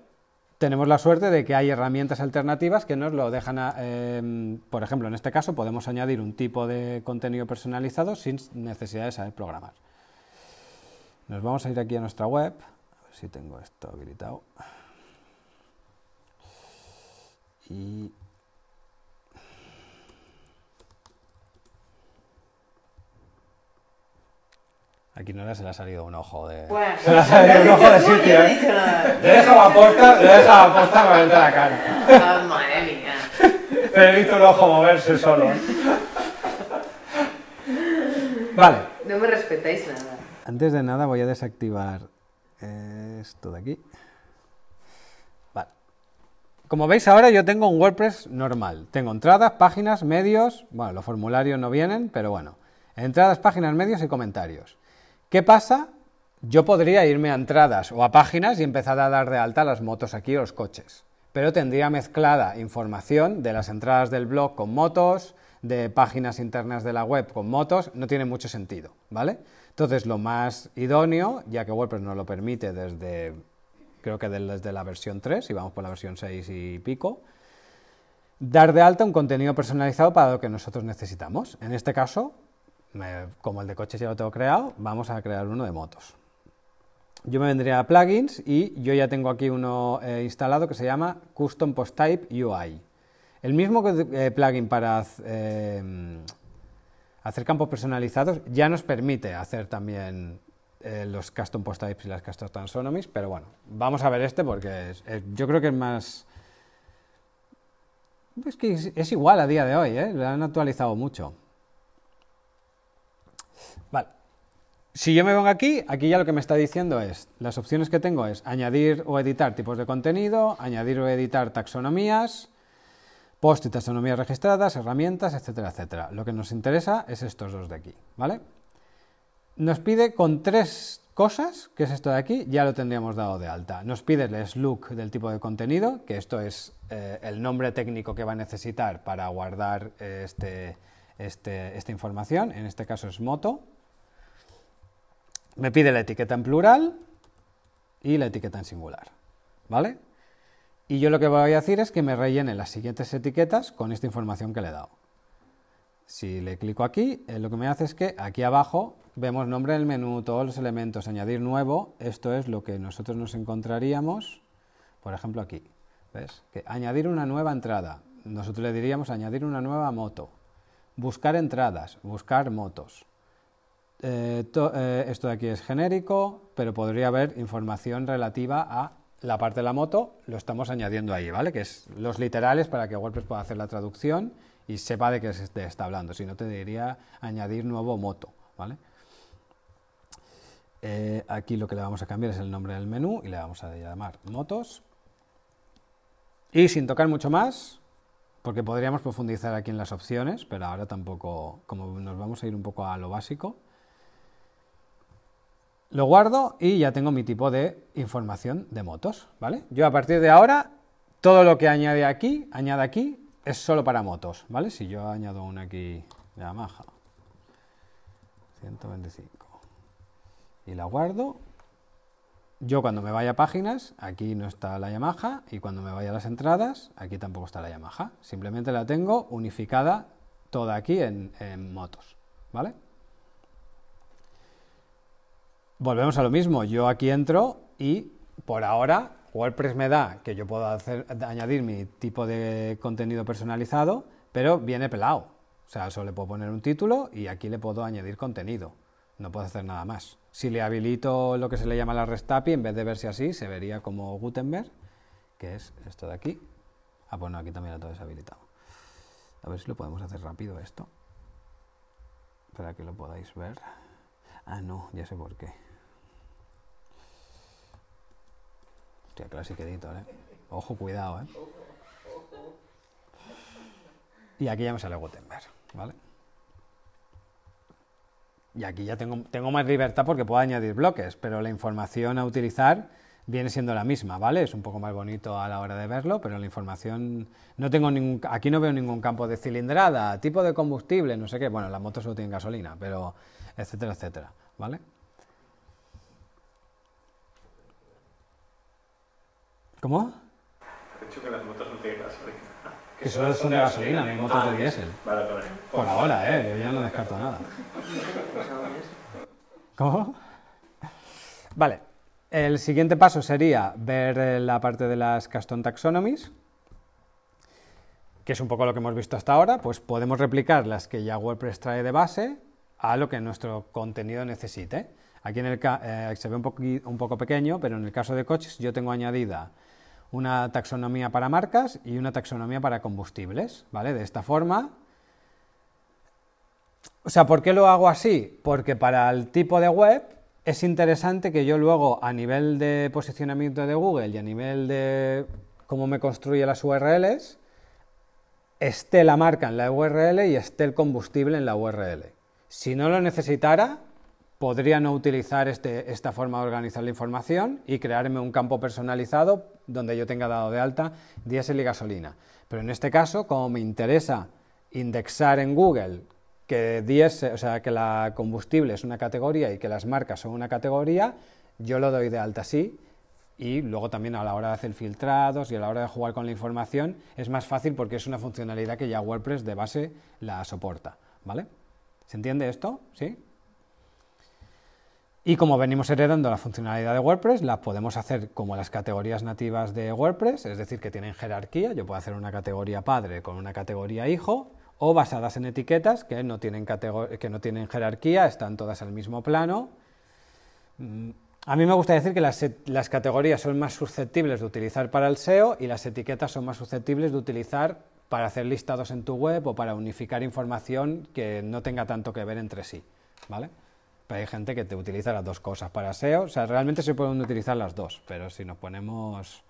tenemos la suerte de que hay herramientas alternativas que nos lo dejan, em, por ejemplo, en este caso podemos añadir un tipo de contenido personalizado sin necesidad de saber programar. Nos vamos a ir aquí a nuestra web, a ver si tengo esto habilitado. Y Aquí no se le ha salido un ojo de. Bueno, se le ha salido un ojo de sitio, ¿eh? Le deja la puerta, le la la cara. Ah, madre mía. Se he visto un ojo moverse solo. Vale. No me respetáis nada. Antes de nada voy a desactivar esto de aquí. Vale. Como veis ahora yo tengo un WordPress normal. Tengo entradas, páginas, medios. Bueno, los formularios no vienen, pero bueno. Entradas, páginas, medios y comentarios. ¿Qué pasa? Yo podría irme a entradas o a páginas y empezar a dar de alta las motos aquí o los coches, pero tendría mezclada información de las entradas del blog con motos, de páginas internas de la web con motos, no tiene mucho sentido, ¿vale? Entonces lo más idóneo, ya que WordPress no lo permite desde, creo que desde la versión 3, y vamos por la versión 6 y pico, dar de alta un contenido personalizado para lo que nosotros necesitamos. En este caso, como el de coches ya lo tengo creado, vamos a crear uno de motos. Yo me vendría a plugins y yo ya tengo aquí uno eh, instalado que se llama Custom Post Type UI. El mismo eh, plugin para eh, hacer campos personalizados ya nos permite hacer también los custom post types y las custom taxonomies, pero bueno, vamos a ver este porque yo creo que es más... Es que es, igual a día de hoy, lo han actualizado mucho. Vale. Si yo me vengo aquí, aquí ya lo que me está diciendo es, las opciones que tengo es añadir o editar tipos de contenido, añadir o editar taxonomías, post y taxonomías registradas, herramientas, etcétera, etcétera. Lo que nos interesa es estos dos de aquí, ¿vale? Nos pide con tres cosas, que es esto de aquí, ya lo tendríamos dado de alta. Nos pide el look del tipo de contenido, que esto es eh, el nombre técnico que va a necesitar para guardar este este, esta información, en este caso es moto. Me pide la etiqueta en plural y la etiqueta en singular, ¿vale? Y yo lo que voy a decir es que me rellene las siguientes etiquetas con esta información que le he dado. Si le clico aquí, eh, lo que me hace es que aquí abajo vemos nombre del menú, todos los elementos, añadir nuevo, esto es lo que nosotros nos encontraríamos, por ejemplo aquí, ¿ves? Que añadir una nueva entrada, nosotros le diríamos añadir una nueva moto, buscar entradas, buscar motos. Eh, eh, esto de aquí es genérico, pero podría haber información relativa a la parte de la moto, lo estamos añadiendo ahí, ¿vale? Que es los literales para que WordPress pueda hacer la traducción y sepa de qué se está hablando. Si no, te diría añadir nuevo moto, ¿vale? Eh, aquí lo que le vamos a cambiar es el nombre del menú y le vamos a llamar motos. Y sin tocar mucho más, porque podríamos profundizar aquí en las opciones, pero ahora tampoco, como nos vamos a ir un poco a lo básico. Lo guardo y ya tengo mi tipo de información de motos, ¿vale? Yo a partir de ahora, todo lo que añade aquí, añade aquí, es solo para motos, ¿vale? Si yo añado una aquí de Yamaha, 125, y la guardo, yo cuando me vaya a páginas, aquí no está la Yamaha, y cuando me vaya a las entradas, aquí tampoco está la Yamaha. Simplemente la tengo unificada toda aquí en, motos, ¿vale? Volvemos a lo mismo, yo aquí entro y por ahora WordPress me da que yo puedo hacer, añadir mi tipo de contenido personalizado, pero viene pelado. O sea, solo le puedo poner un título y aquí le puedo añadir contenido. No puedo hacer nada más. Si le habilito lo que se le llama la restapi, en vez de verse así, se vería como Gutenberg, que es esto de aquí. Ah, bueno, aquí también lo tengo deshabilitado. A ver si lo podemos hacer rápido esto. Para que lo podáis ver. Ah, no, ya sé por qué. Hostia, Classic Editor, ¿eh? Ojo, cuidado, ¿eh? Y aquí ya me sale Gutenberg, ¿vale? Y aquí ya tengo, tengo más libertad porque puedo añadir bloques, pero la información a utilizar viene siendo la misma, ¿vale? Es un poco más bonito a la hora de verlo, pero la información no tengo aquí no veo ningún campo de cilindrada, tipo de combustible, no sé qué. Bueno, las motos solo tienen gasolina, pero etcétera, etcétera, ¿vale? ¿Cómo? He dicho que las motos no tienen gasolina. Que solo son de gasolina, no hay motos de diésel. Ah, Por ahora, ¿eh? Yo ya no descarto nada. ¿Cómo? Vale. El siguiente paso sería ver eh, la parte de las Custom Taxonomies, que es un poco lo que hemos visto hasta ahora, pues podemos replicar las que ya WordPress trae de base a lo que nuestro contenido necesite. Aquí en el eh, se ve un, un poco pequeño, pero en el caso de coches yo tengo añadida una taxonomía para marcas y una taxonomía para combustibles, ¿vale? De esta forma... O sea, ¿por qué lo hago así? Porque para el tipo de web es interesante que yo luego a nivel de posicionamiento de Google y a nivel de cómo me construye las URLs, esté la marca en la URL y esté el combustible en la URL. Si no lo necesitara, podría no utilizar este, esta forma de organizar la información y crearme un campo personalizado donde yo tenga dado de alta diésel y gasolina. Pero en este caso, como me interesa indexar en Google que, o sea, que la combustible es una categoría y que las marcas son una categoría, yo lo doy de alta así y luego también a la hora de hacer filtrados y a la hora de jugar con la información es más fácil porque es una funcionalidad que ya WordPress de base la soporta, ¿vale? ¿Se entiende esto? ¿Sí? Y como venimos heredando la funcionalidad de WordPress, las podemos hacer como las categorías nativas de WordPress, es decir, que tienen jerarquía. Yo puedo hacer una categoría padre con una categoría hijo o basadas en etiquetas que no tienen, que no tienen jerarquía, están todas al mismo plano. Mm, a mí me gusta decir que las, las categorías son más susceptibles de utilizar para el SEO y las etiquetas son más susceptibles de utilizar para hacer listados en tu web o para unificar información que no tenga tanto que ver entre sí. ¿Vale? Pues hay gente que te utiliza las dos cosas para SEO. O sea, realmente se pueden utilizar las dos, pero si nos ponemos...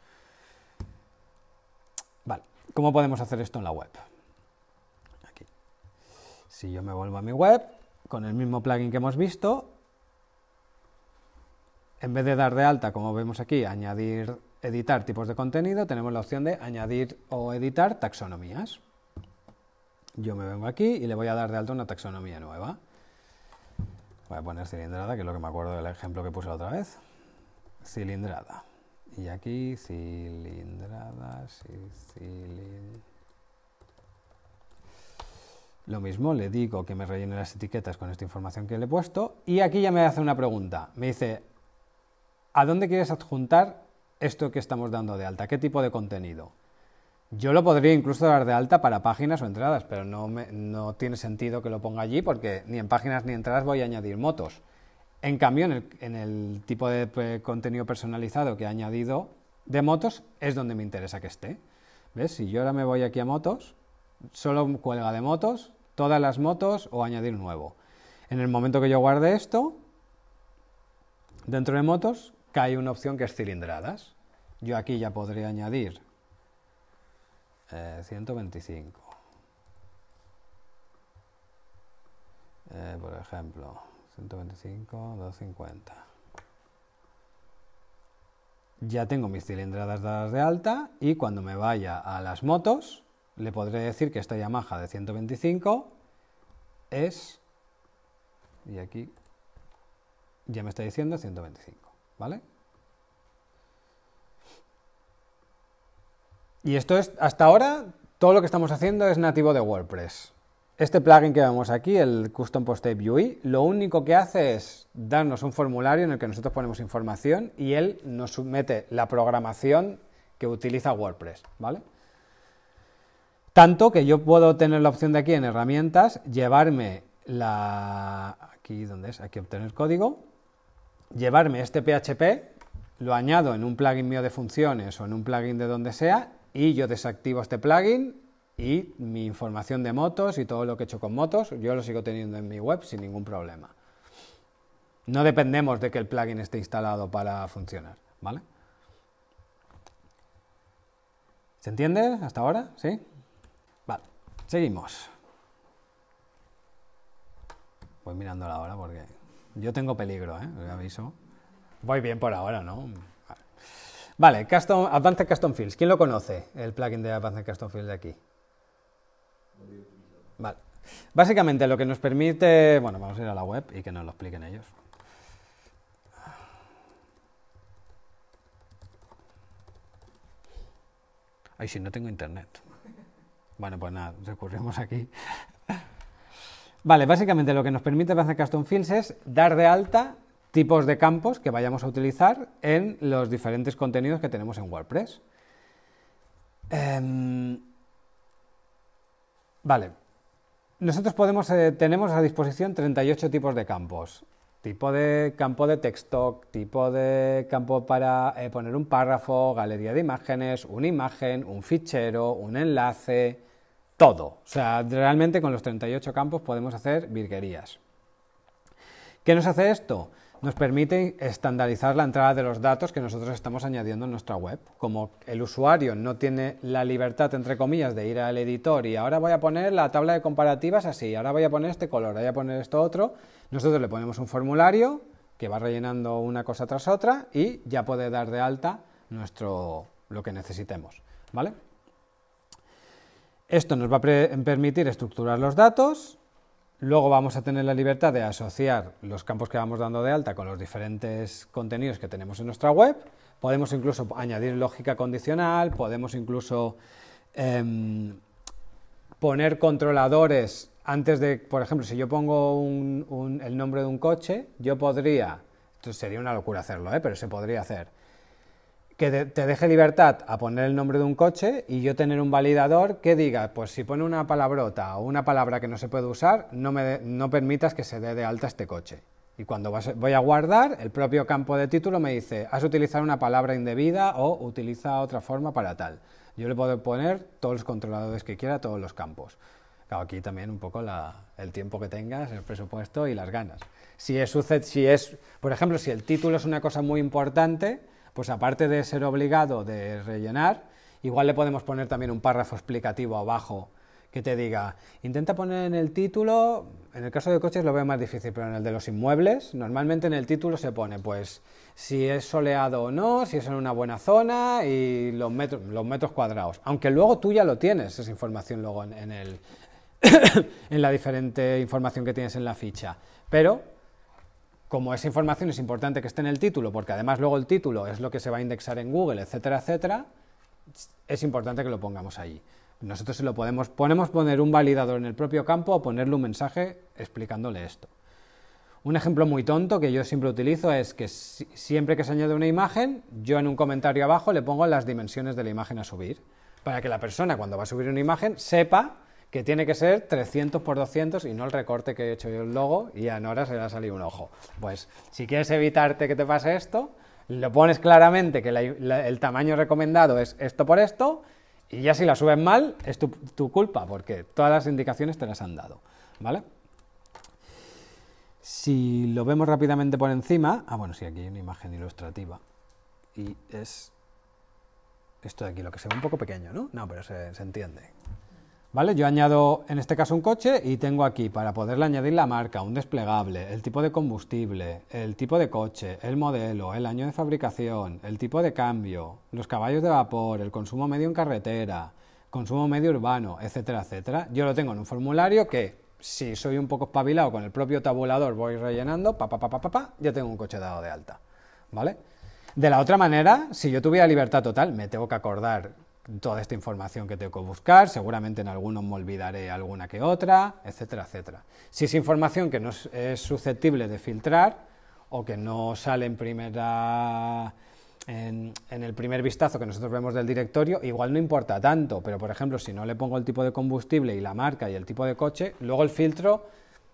Vale, ¿cómo podemos hacer esto en la web? Aquí. Si yo me vuelvo a mi web, con el mismo plugin que hemos visto, en vez de dar de alta, como vemos aquí, añadir, editar tipos de contenido, tenemos la opción de añadir o editar taxonomías. Yo me vengo aquí y le voy a dar de alta una taxonomía nueva. Voy a poner cilindrada, que es lo que me acuerdo del ejemplo que puse la otra vez. Cilindrada. Y aquí cilindrada, Lo mismo, le digo que me rellene las etiquetas con esta información que le he puesto. Y aquí ya me hace una pregunta. Me dice, ¿a dónde quieres adjuntar esto que estamos dando de alta? ¿Qué tipo de contenido? Yo lo podría incluso dar de alta para páginas o entradas, pero no, tiene sentido que lo ponga allí porque ni en páginas ni entradas voy a añadir motos. En cambio, en el, tipo de contenido personalizado que he añadido de motos es donde me interesa que esté. ¿Ves? Si yo ahora me voy aquí a motos, solo cuelga de motos, todas las motos o añadir nuevo. En el momento que yo guarde esto, dentro de motos cae una opción que es cilindradas. Yo aquí ya podría añadir 125. Eh, eh, por ejemplo, 125, 250. Ya tengo mis cilindradas dadas de alta y cuando me vaya a las motos le podré decir que esta Yamaha de 125 es, y aquí ya me está diciendo 125, ¿vale? Y esto es, hasta ahora, todo lo que estamos haciendo es nativo de WordPress. Este plugin que vemos aquí, el Custom Post Type UI, lo único que hace es darnos un formulario en el que nosotros ponemos información y él nos somete la programación que utiliza WordPress, ¿vale? Tanto que yo puedo tener la opción de aquí en herramientas, llevarme la... aquí, ¿dónde es? Aquí obtener código, llevarme este PHP, lo añado en un plugin mío de funciones o en un plugin de donde sea y yo desactivo este plugin y mi información de motos y todo lo que he hecho con motos, yo lo sigo teniendo en mi web sin ningún problema. No dependemos de que el plugin esté instalado para funcionar, ¿vale? ¿Se entiende hasta ahora? ¿Sí? Vale, seguimos. Voy mirando la hora porque yo tengo peligro, ¿eh? aviso. Voy bien por ahora, ¿no? Vale, custom, Advanced Custom Fields. ¿Quién lo conoce, el plugin de Advanced Custom Fields de aquí? Vale. Básicamente lo que nos permite... Bueno, vamos a ir a la web y que nos lo expliquen ellos. Ay, si no tengo internet. Bueno, pues nada, recurrimos aquí. Vale, básicamente lo que nos permite Advanced Custom Fields es dar de alta tipos de campos que vayamos a utilizar en los diferentes contenidos que tenemos en WordPress. Em, vale. Nosotros podemos, eh, tenemos a disposición 38 tipos de campos. Tipo de campo de texto, tipo de campo para eh, poner un párrafo, galería de imágenes, una imagen, un fichero, un enlace, todo. O sea, realmente con los 38 campos podemos hacer virguerías. ¿Qué nos hace esto? Nos permite estandarizar la entrada de los datos que nosotros estamos añadiendo en nuestra web. Como el usuario no tiene la libertad, entre comillas, de ir al editor y ahora voy a poner la tabla de comparativas así, ahora voy a poner este color, voy a poner esto otro, nosotros le ponemos un formulario que va rellenando una cosa tras otra y ya puede dar de alta nuestro, lo que necesitemos. ¿vale? Esto nos va a permitir estructurar los datos, Luego vamos a tener la libertad de asociar los campos que vamos dando de alta con los diferentes contenidos que tenemos en nuestra web. Podemos incluso añadir lógica condicional, podemos incluso em, poner controladores antes de, por ejemplo, si yo pongo el nombre de un coche, yo podría, sería una locura hacerlo, ¿eh? pero se podría hacer, que te deje libertad a poner el nombre de un coche y yo tener un validador que diga, pues si pone una palabrota o una palabra que no se puede usar, no, me no permitas que se dé de alta este coche. Y cuando voy a guardar, el propio campo de título me dice, has utilizado una palabra indebida o utiliza otra forma para tal. Yo le puedo poner todos los controladores que quiera, todos los campos. Claro, aquí también un poco el tiempo que tengas, el presupuesto y las ganas. Si es, si es, por ejemplo, si el título es una cosa muy importante, pues aparte de ser obligado de rellenar, igual le podemos poner también un párrafo explicativo abajo que te diga, intenta poner en el título, en el caso de coches lo veo más difícil, pero en el de los inmuebles, normalmente en el título se pone, pues, si es soleado o no, si es en una buena zona y los metros, los metros cuadrados. Aunque luego tú ya lo tienes, esa información luego en, el, en la diferente información que tienes en la ficha. Pero como esa información es importante que esté en el título, porque además luego el título es lo que se va a indexar en Google, etcétera, etcétera, es importante que lo pongamos allí. Nosotros lo podemos, ponemos poner un validador en el propio campo o ponerle un mensaje explicándole esto. Un ejemplo muy tonto que yo siempre utilizo es que siempre que se añade una imagen, yo en un comentario abajo le pongo las dimensiones de la imagen a subir, para que la persona cuando va a subir una imagen sepa que tiene que ser 300 por 200 y no el recorte que he hecho yo el logo y a Nora se le ha salido un ojo. Pues si quieres evitarte que te pase esto, lo pones claramente que el tamaño recomendado es esto por esto y ya si la subes mal es tu, culpa porque todas las indicaciones te las han dado, ¿vale? Si lo vemos rápidamente por encima, ah bueno, sí, aquí hay una imagen ilustrativa y es esto de aquí, lo que se ve un poco pequeño, ¿no? No, pero se entiende. ¿Vale? Yo añado en este caso un coche y tengo aquí para poderle añadir la marca, un desplegable, el tipo de combustible, el tipo de coche, el modelo, el año de fabricación, el tipo de cambio, los caballos de vapor, el consumo medio en carretera, consumo medio urbano, etcétera, etcétera. Yo lo tengo en un formulario que si soy un poco espabilado con el propio tabulador voy rellenando, pa pa pa pa ya tengo un coche dado de alta, ¿vale? De la otra manera, si yo tuviera libertad total, me tengo que acordar toda esta información que tengo que buscar, seguramente en alguno me olvidaré alguna que otra, etcétera, etcétera. Si es información que no es, susceptible de filtrar o que no sale en primera... En, en, el primer vistazo que nosotros vemos del directorio, igual no importa tanto, pero por ejemplo, si no le pongo el tipo de combustible y la marca y el tipo de coche, luego el filtro,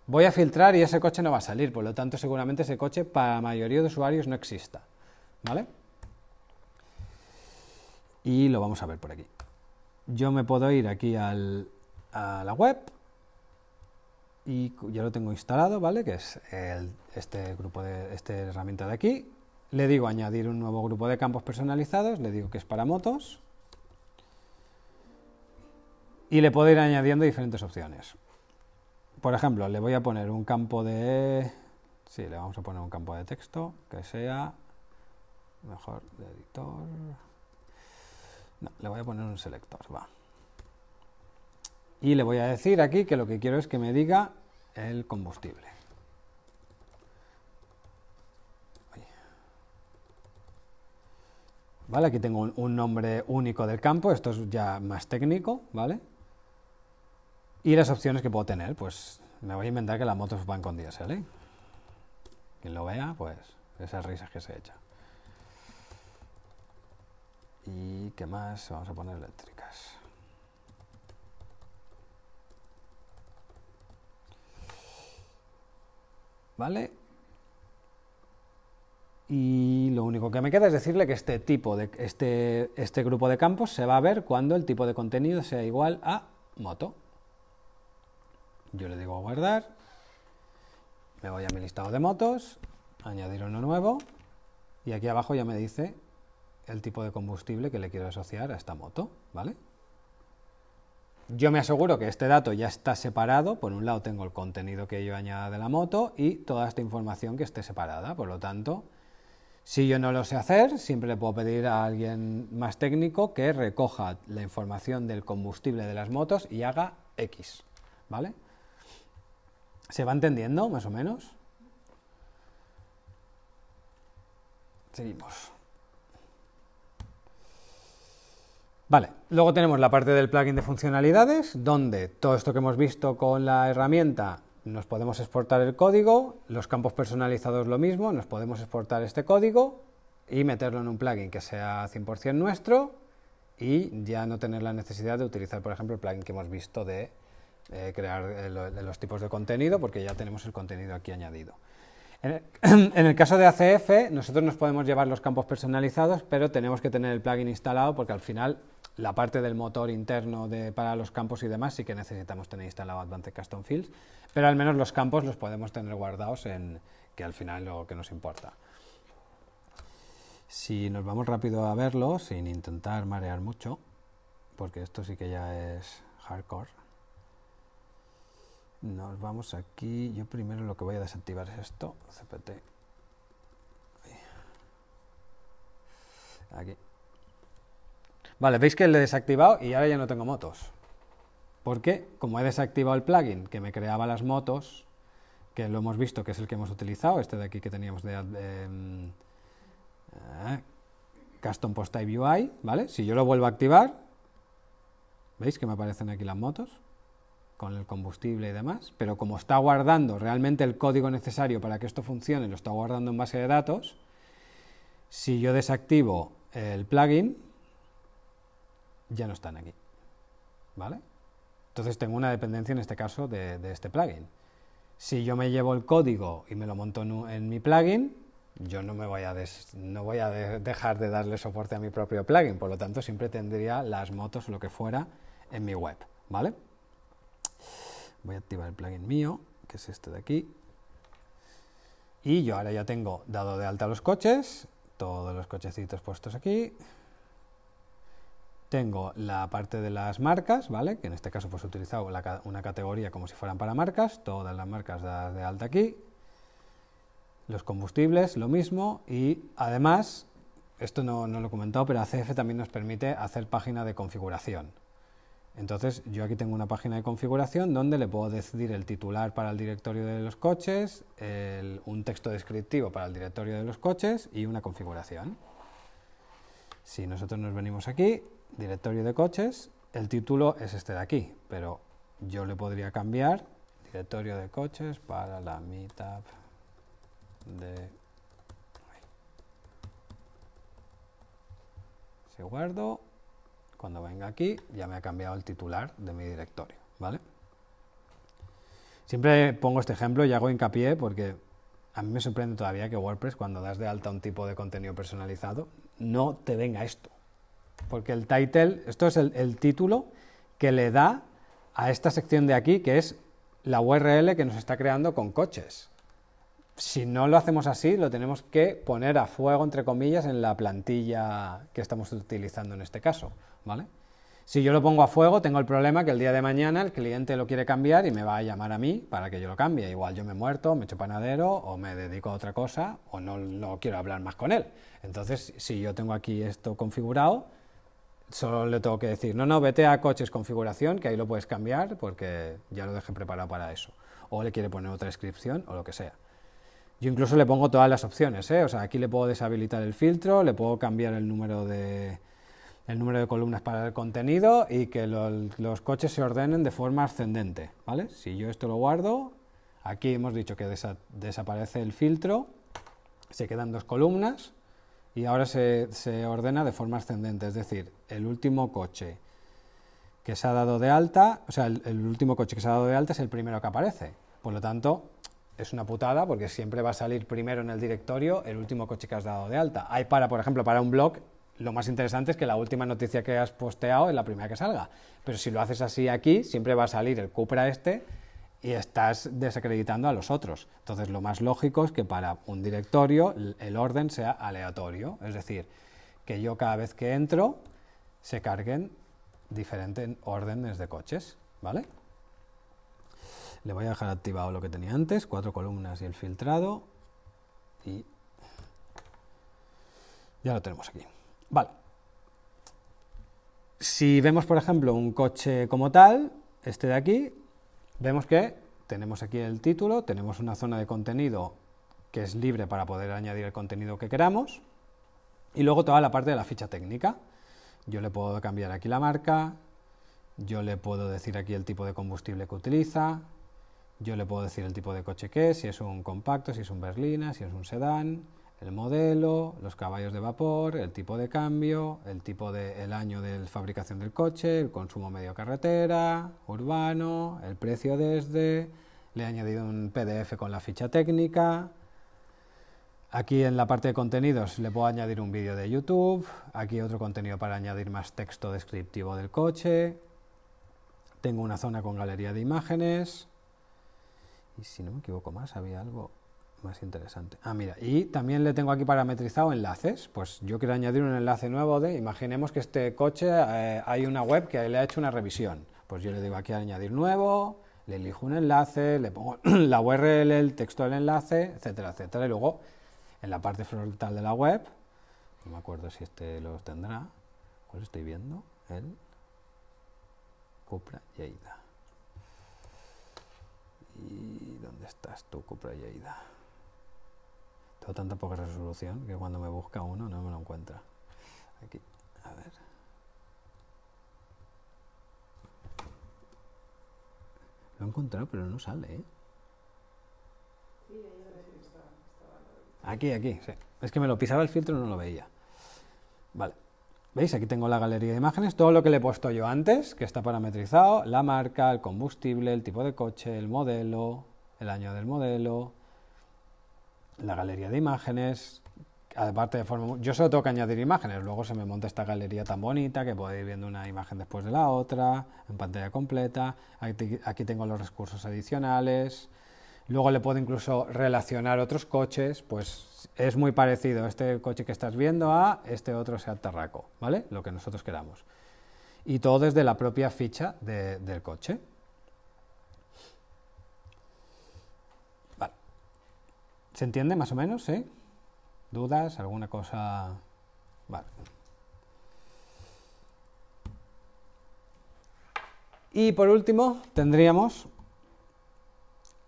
voy a filtrar y ese coche no va a salir, por lo tanto seguramente ese coche para la mayoría de usuarios no exista, ¿vale? y lo vamos a ver por aquí. Yo me puedo ir aquí a la web y ya lo tengo instalado, ¿vale? Que es este grupo de esta herramienta de aquí. Le digo añadir un nuevo grupo de campos personalizados, le digo que es para motos y le puedo ir añadiendo diferentes opciones. Por ejemplo, le voy a poner un campo de... Sí, le vamos a poner un campo de texto que sea mejor de editor le voy a poner un selector, va. Y le voy a decir aquí que lo que quiero es que me diga el combustible. ¿Vale? Aquí tengo un, nombre único del campo, esto es ya más técnico, ¿vale? Y las opciones que puedo tener, pues me voy a inventar que las motos van con diésel, ¿eh? Quien lo vea, pues esas risas que se echan. ¿Y qué más? Vamos a poner eléctricas. ¿Vale? Y lo único que me queda es decirle que este tipo de este, este grupo de campos se va a ver cuando el tipo de contenido sea igual a moto. Yo le digo guardar. Me voy a mi listado de motos, añadir uno nuevo y aquí abajo ya me dice el tipo de combustible que le quiero asociar a esta moto, ¿vale? Yo me aseguro que este dato ya está separado, por un lado tengo el contenido que yo añada de la moto y toda esta información que esté separada, por lo tanto, si yo no lo sé hacer, siempre le puedo pedir a alguien más técnico que recoja la información del combustible de las motos y haga X, ¿vale? ¿Se va entendiendo, más o menos? Seguimos. Vale, luego tenemos la parte del plugin de funcionalidades, donde todo esto que hemos visto con la herramienta nos podemos exportar el código, los campos personalizados lo mismo, nos podemos exportar este código y meterlo en un plugin que sea 100% nuestro y ya no tener la necesidad de utilizar, por ejemplo, el plugin que hemos visto de eh, crear eh, los tipos de contenido, porque ya tenemos el contenido aquí añadido. en el, caso de ACF, nosotros nos podemos llevar los campos personalizados, pero tenemos que tener el plugin instalado porque al final la parte del motor interno de, para los campos y demás sí que necesitamos tener instalado Advanced Custom Fields, pero al menos los campos los podemos tener guardados en que al final lo que nos importa. Si nos vamos rápido a verlo, sin intentar marear mucho, porque esto sí que ya es hardcore, nos vamos aquí. Yo primero lo que voy a desactivar es esto, CPT. Aquí. Vale, veis que le he desactivado y ahora ya no tengo motos. Porque como he desactivado el plugin que me creaba las motos, que lo hemos visto que es el que hemos utilizado, este de aquí que teníamos de... Eh, custom Post Type UI, ¿vale? Si yo lo vuelvo a activar, ¿veis que me aparecen aquí las motos? Con el combustible y demás, pero como está guardando realmente el código necesario para que esto funcione, lo está guardando en base de datos, si yo desactivo el plugin, ya no están aquí. ¿Vale? Entonces tengo una dependencia en este caso de, este plugin. Si yo me llevo el código y me lo monto en, mi plugin, yo no me voy a, no voy a dejar de darle soporte a mi propio plugin, por lo tanto siempre tendría las motos o lo que fuera en mi web, ¿vale? Voy a activar el plugin mío, que es este de aquí. Y yo ahora ya tengo dado de alta los coches, todos los cochecitos puestos aquí, tengo la parte de las marcas, ¿vale? que en este caso pues, he utilizado una categoría como si fueran para marcas, todas las marcas de alta aquí, los combustibles, lo mismo, y además, esto no, lo he comentado, pero ACF también nos permite hacer página de configuración. Entonces yo aquí tengo una página de configuración donde le puedo decidir el titular para el directorio de los coches, un texto descriptivo para el directorio de los coches y una configuración. Si nosotros nos venimos aquí, directorio de coches, el título es este de aquí, pero yo le podría cambiar directorio de coches para la meetup de... Si guardo, cuando venga aquí ya me ha cambiado el titular de mi directorio, ¿vale? Siempre pongo este ejemplo y hago hincapié porque a mí me sorprende todavía que WordPress cuando das de alta un tipo de contenido personalizado no te venga esto porque el title, esto es el, título que le da a esta sección de aquí, que es la URL que nos está creando con coches. Si no lo hacemos así, lo tenemos que poner a fuego, entre comillas, en la plantilla que estamos utilizando en este caso, Si yo lo pongo a fuego, tengo el problema que el día de mañana el cliente lo quiere cambiar y me va a llamar a mí para que yo lo cambie. Igual yo me he muerto, me echo panadero o me dedico a otra cosa o no quiero hablar más con él. Entonces, si yo tengo aquí esto configurado, solo le tengo que decir, no, no, vete a coches configuración, que ahí lo puedes cambiar porque ya lo dejé preparado para eso. O le quiere poner otra descripción o lo que sea. Yo incluso le pongo todas las opciones, ¿eh? o sea, aquí le puedo deshabilitar el filtro, le puedo cambiar el número de, el número de columnas para el contenido y que los coches se ordenen de forma ascendente, ¿vale? Si yo esto lo guardo, aquí hemos dicho que desaparece el filtro, se quedan dos columnas, y ahora se, se, ordena de forma ascendente, es decir, el último coche que se ha dado de alta, o sea, el, último coche que se ha dado de alta es el primero que aparece. Por lo tanto, es una putada porque siempre va a salir primero en el directorio el último coche que has dado de alta. Hay para, por ejemplo, para un blog, lo más interesante es que la última noticia que has posteado es la primera que salga. Pero si lo haces así aquí, siempre va a salir el Cupra este y estás desacreditando a los otros. Entonces, lo más lógico es que para un directorio el orden sea aleatorio, es decir, que yo cada vez que entro se carguen diferentes órdenes de coches, ¿vale? Le voy a dejar activado lo que tenía antes, cuatro columnas y el filtrado, y ya lo tenemos aquí. Vale. Si vemos, por ejemplo, un coche como tal, este de aquí, Vemos que tenemos aquí el título, tenemos una zona de contenido que es libre para poder añadir el contenido que queramos y luego toda la parte de la ficha técnica. Yo le puedo cambiar aquí la marca, yo le puedo decir aquí el tipo de combustible que utiliza, yo le puedo decir el tipo de coche que es, si es un compacto, si es un berlina, si es un sedán, el modelo, los caballos de vapor, el tipo de cambio, el tipo de el año de fabricación del coche, el consumo medio carretera, urbano, el precio desde, le he añadido un PDF con la ficha técnica. Aquí en la parte de contenidos le puedo añadir un vídeo de YouTube, aquí otro contenido para añadir más texto descriptivo del coche. Tengo una zona con galería de imágenes. Y si no me equivoco más, había algo más interesante. Ah, mira, y también le tengo aquí parametrizado enlaces. Pues yo quiero añadir un enlace nuevo de, imaginemos que este coche eh, hay una web que le ha hecho una revisión. Pues yo le digo aquí añadir nuevo, le elijo un enlace, le pongo la URL, el texto del enlace, etcétera, etcétera. Y luego en la parte frontal de la web, no me acuerdo si este lo tendrá, ¿cuál estoy viendo? El Cupra aida ¿Y dónde estás tú, Cupra yaida tanta poca resolución que cuando me busca uno no me lo encuentra. Aquí, a ver. Lo he encontrado, pero no sale, ¿eh? Aquí, aquí, sí. Es que me lo pisaba el filtro y no lo veía. Vale. ¿Veis? Aquí tengo la galería de imágenes, todo lo que le he puesto yo antes, que está parametrizado, la marca, el combustible, el tipo de coche, el modelo, el año del modelo, la galería de imágenes, aparte de forma... Yo solo tengo que añadir imágenes, luego se me monta esta galería tan bonita que puedo ir viendo una imagen después de la otra, en pantalla completa, aquí, tengo los recursos adicionales, luego le puedo incluso relacionar otros coches, pues es muy parecido este coche que estás viendo a este otro Seat Tarraco, ¿vale? Lo que nosotros queramos. Y todo desde la propia ficha del coche. ¿Se entiende más o menos? ¿Sí? ¿Dudas? ¿Alguna cosa? Vale. Y por último, tendríamos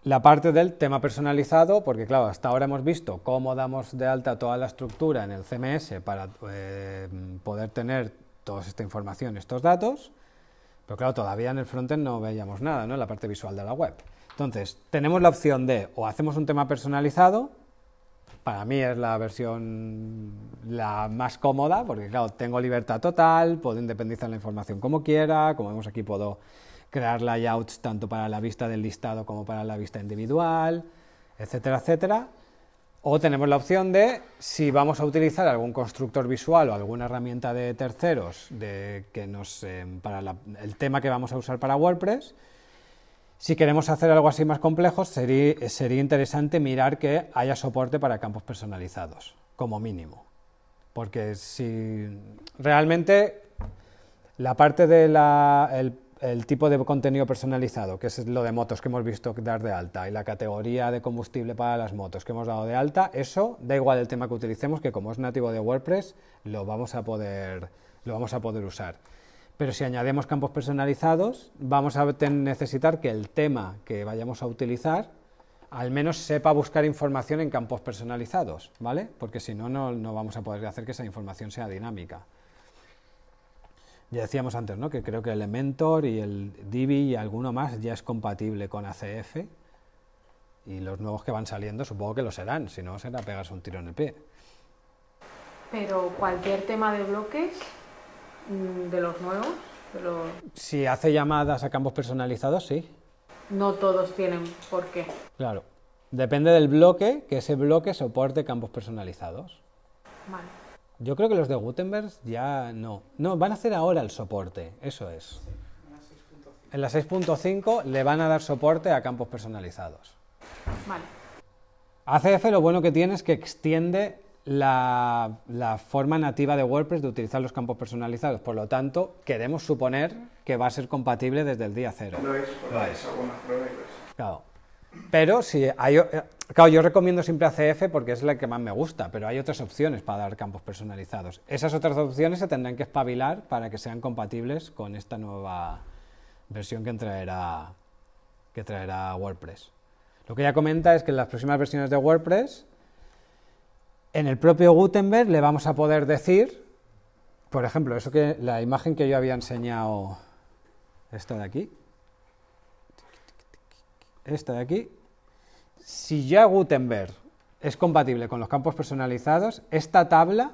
la parte del tema personalizado, porque claro, hasta ahora hemos visto cómo damos de alta toda la estructura en el CMS para eh, poder tener toda esta información, estos datos, pero claro, todavía en el frontend no veíamos nada, ¿no? En la parte visual de la web. Entonces, tenemos la opción de o hacemos un tema personalizado, para mí es la versión la más cómoda, porque claro, tengo libertad total, puedo independizar la información como quiera, como vemos aquí puedo crear layouts tanto para la vista del listado como para la vista individual, etcétera, etcétera. O tenemos la opción de, si vamos a utilizar algún constructor visual o alguna herramienta de terceros eh, para el tema que vamos a usar para WordPress, si queremos hacer algo así más complejo, sería, interesante mirar que haya soporte para campos personalizados, como mínimo. Porque si realmente la parte del el tipo de contenido personalizado, que es lo de motos que hemos visto dar de alta, y la categoría de combustible para las motos que hemos dado de alta, eso da igual el tema que utilicemos, que como es nativo de WordPress, lo vamos a poder, lo vamos a poder usar. Pero si añadimos campos personalizados, vamos a necesitar que el tema que vayamos a utilizar al menos sepa buscar información en campos personalizados, ¿vale? Porque si no, no vamos a poder hacer que esa información sea dinámica. Ya decíamos antes, ¿no? Que creo que el Elementor y el Divi y alguno más ya es compatible con ACF. Y los nuevos que van saliendo supongo que lo serán, si no será pegas un tiro en el pie. Pero cualquier tema de bloques Mm, de los nuevos? Si hace llamadas a campos personalizados, sí. No todos tienen por qué. Claro. Depende del bloque, que ese bloque soporte campos personalizados. Vale. Yo creo que los de Gutenberg ya no. No, van a hacer ahora el soporte, eso es. En la 6.5 le van a dar soporte a campos personalizados. Vale. ACF lo bueno que tiene es que extiende la, forma nativa de WordPress de utilizar los campos personalizados. Por lo tanto, queremos suponer que va a ser compatible desde el día cero. No es, Claro. Pero si hay, eh, claro, yo recomiendo siempre ACF porque es la que más me gusta, pero hay otras opciones para dar campos personalizados. Esas otras opciones se tendrán que espabilar para que sean compatibles con esta nueva versión que traerá, que traerá WordPress. Lo que ya comenta es que en las próximas versiones de WordPress en el propio Gutenberg le vamos a poder decir, por ejemplo, eso que la imagen que yo había enseñado, esta de aquí, esta de aquí, si ya Gutenberg es compatible con los campos personalizados, esta tabla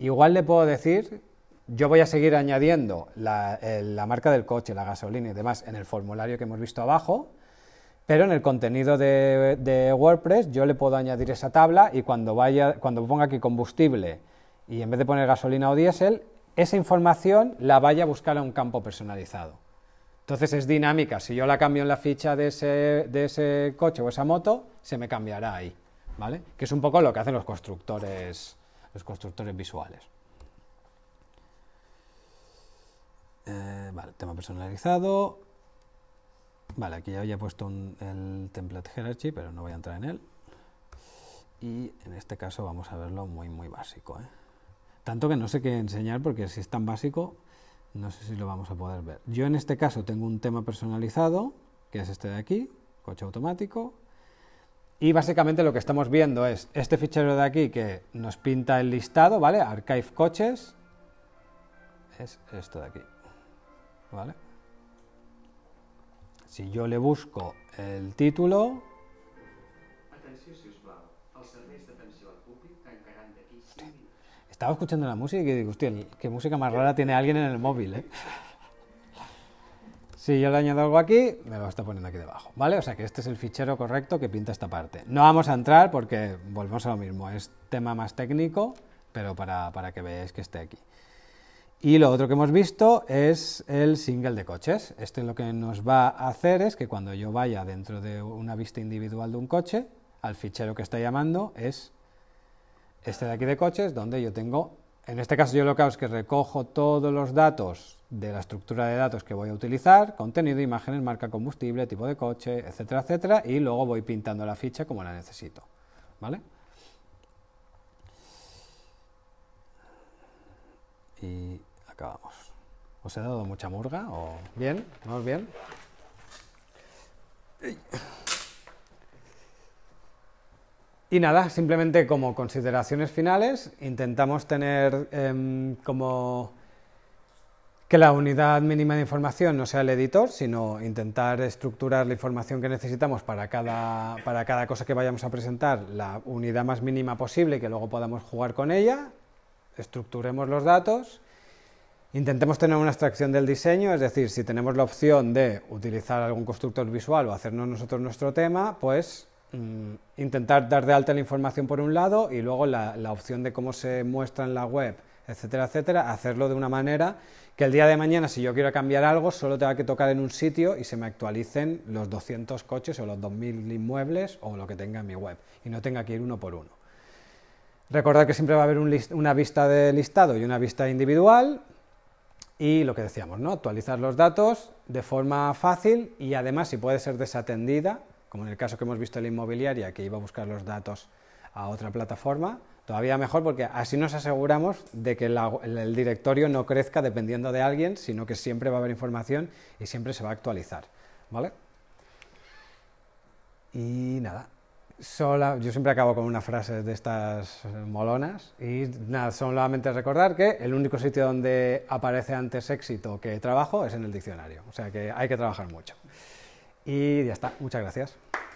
igual le puedo decir, yo voy a seguir añadiendo la, eh, la marca del coche, la gasolina y demás en el formulario que hemos visto abajo, pero en el contenido de, WordPress yo le puedo añadir esa tabla y cuando, vaya, cuando ponga aquí combustible y en vez de poner gasolina o diésel, esa información la vaya a buscar a un campo personalizado. Entonces es dinámica, si yo la cambio en la ficha de ese, coche o esa moto, se me cambiará ahí, ¿vale? Que es un poco lo que hacen los constructores, los constructores visuales. Eh, vale, tema personalizado, Vale, aquí ya había puesto el template hierarchy, pero no voy a entrar en él. Y en este caso vamos a verlo muy, muy básico. ¿eh? Tanto que no sé qué enseñar porque si es tan básico, no sé si lo vamos a poder ver. Yo en este caso tengo un tema personalizado, que es este de aquí, coche automático. Y básicamente lo que estamos viendo es este fichero de aquí que nos pinta el listado, ¿vale? Archive coches. Es esto de aquí, ¿vale? Si yo le busco el título... Estaba escuchando la música y digo, hostia, qué música más rara tiene alguien en el móvil, ¿eh? Si yo le añado algo aquí, me lo está poniendo aquí debajo, ¿vale? O sea que este es el fichero correcto que pinta esta parte. No vamos a entrar porque volvemos a lo mismo, es tema más técnico, pero para, para que veáis que esté aquí. Y lo otro que hemos visto es el single de coches. Este lo que nos va a hacer es que cuando yo vaya dentro de una vista individual de un coche, al fichero que está llamando es este de aquí de coches, donde yo tengo, en este caso yo lo que hago es que recojo todos los datos de la estructura de datos que voy a utilizar, contenido, imágenes, marca combustible, tipo de coche, etcétera, etcétera, y luego voy pintando la ficha como la necesito. ¿Vale? Y ¿Os he dado mucha murga? ¿O bien? ¿Vamos bien? Y nada, simplemente como consideraciones finales, intentamos tener em, como que la unidad mínima de información no sea el editor, sino intentar estructurar la información que necesitamos para cada, para cada cosa que vayamos a presentar, la unidad más mínima posible que luego podamos jugar con ella, estructuremos los datos Intentemos tener una extracción del diseño, es decir, si tenemos la opción de utilizar algún constructor visual o hacernos nosotros nuestro tema, pues mm, intentar dar de alta la información por un lado y luego la, opción de cómo se muestra en la web, etcétera, etcétera, hacerlo de una manera que el día de mañana, si yo quiero cambiar algo, solo tenga que tocar en un sitio y se me actualicen los 200 coches o los 2.000 inmuebles o lo que tenga en mi web y no tenga que ir uno por uno. Recordad que siempre va a haber una vista de listado y una vista individual y lo que decíamos, ¿no? actualizar los datos de forma fácil y además si puede ser desatendida, como en el caso que hemos visto en la inmobiliaria que iba a buscar los datos a otra plataforma, todavía mejor porque así nos aseguramos de que el directorio no crezca dependiendo de alguien, sino que siempre va a haber información y siempre se va a actualizar. ¿Vale? Y nada, yo siempre acabo con una frase de estas molonas y nada, solamente recordar que el único sitio donde aparece antes éxito que trabajo es en el diccionario, o sea que hay que trabajar mucho. Y ya está, muchas gracias.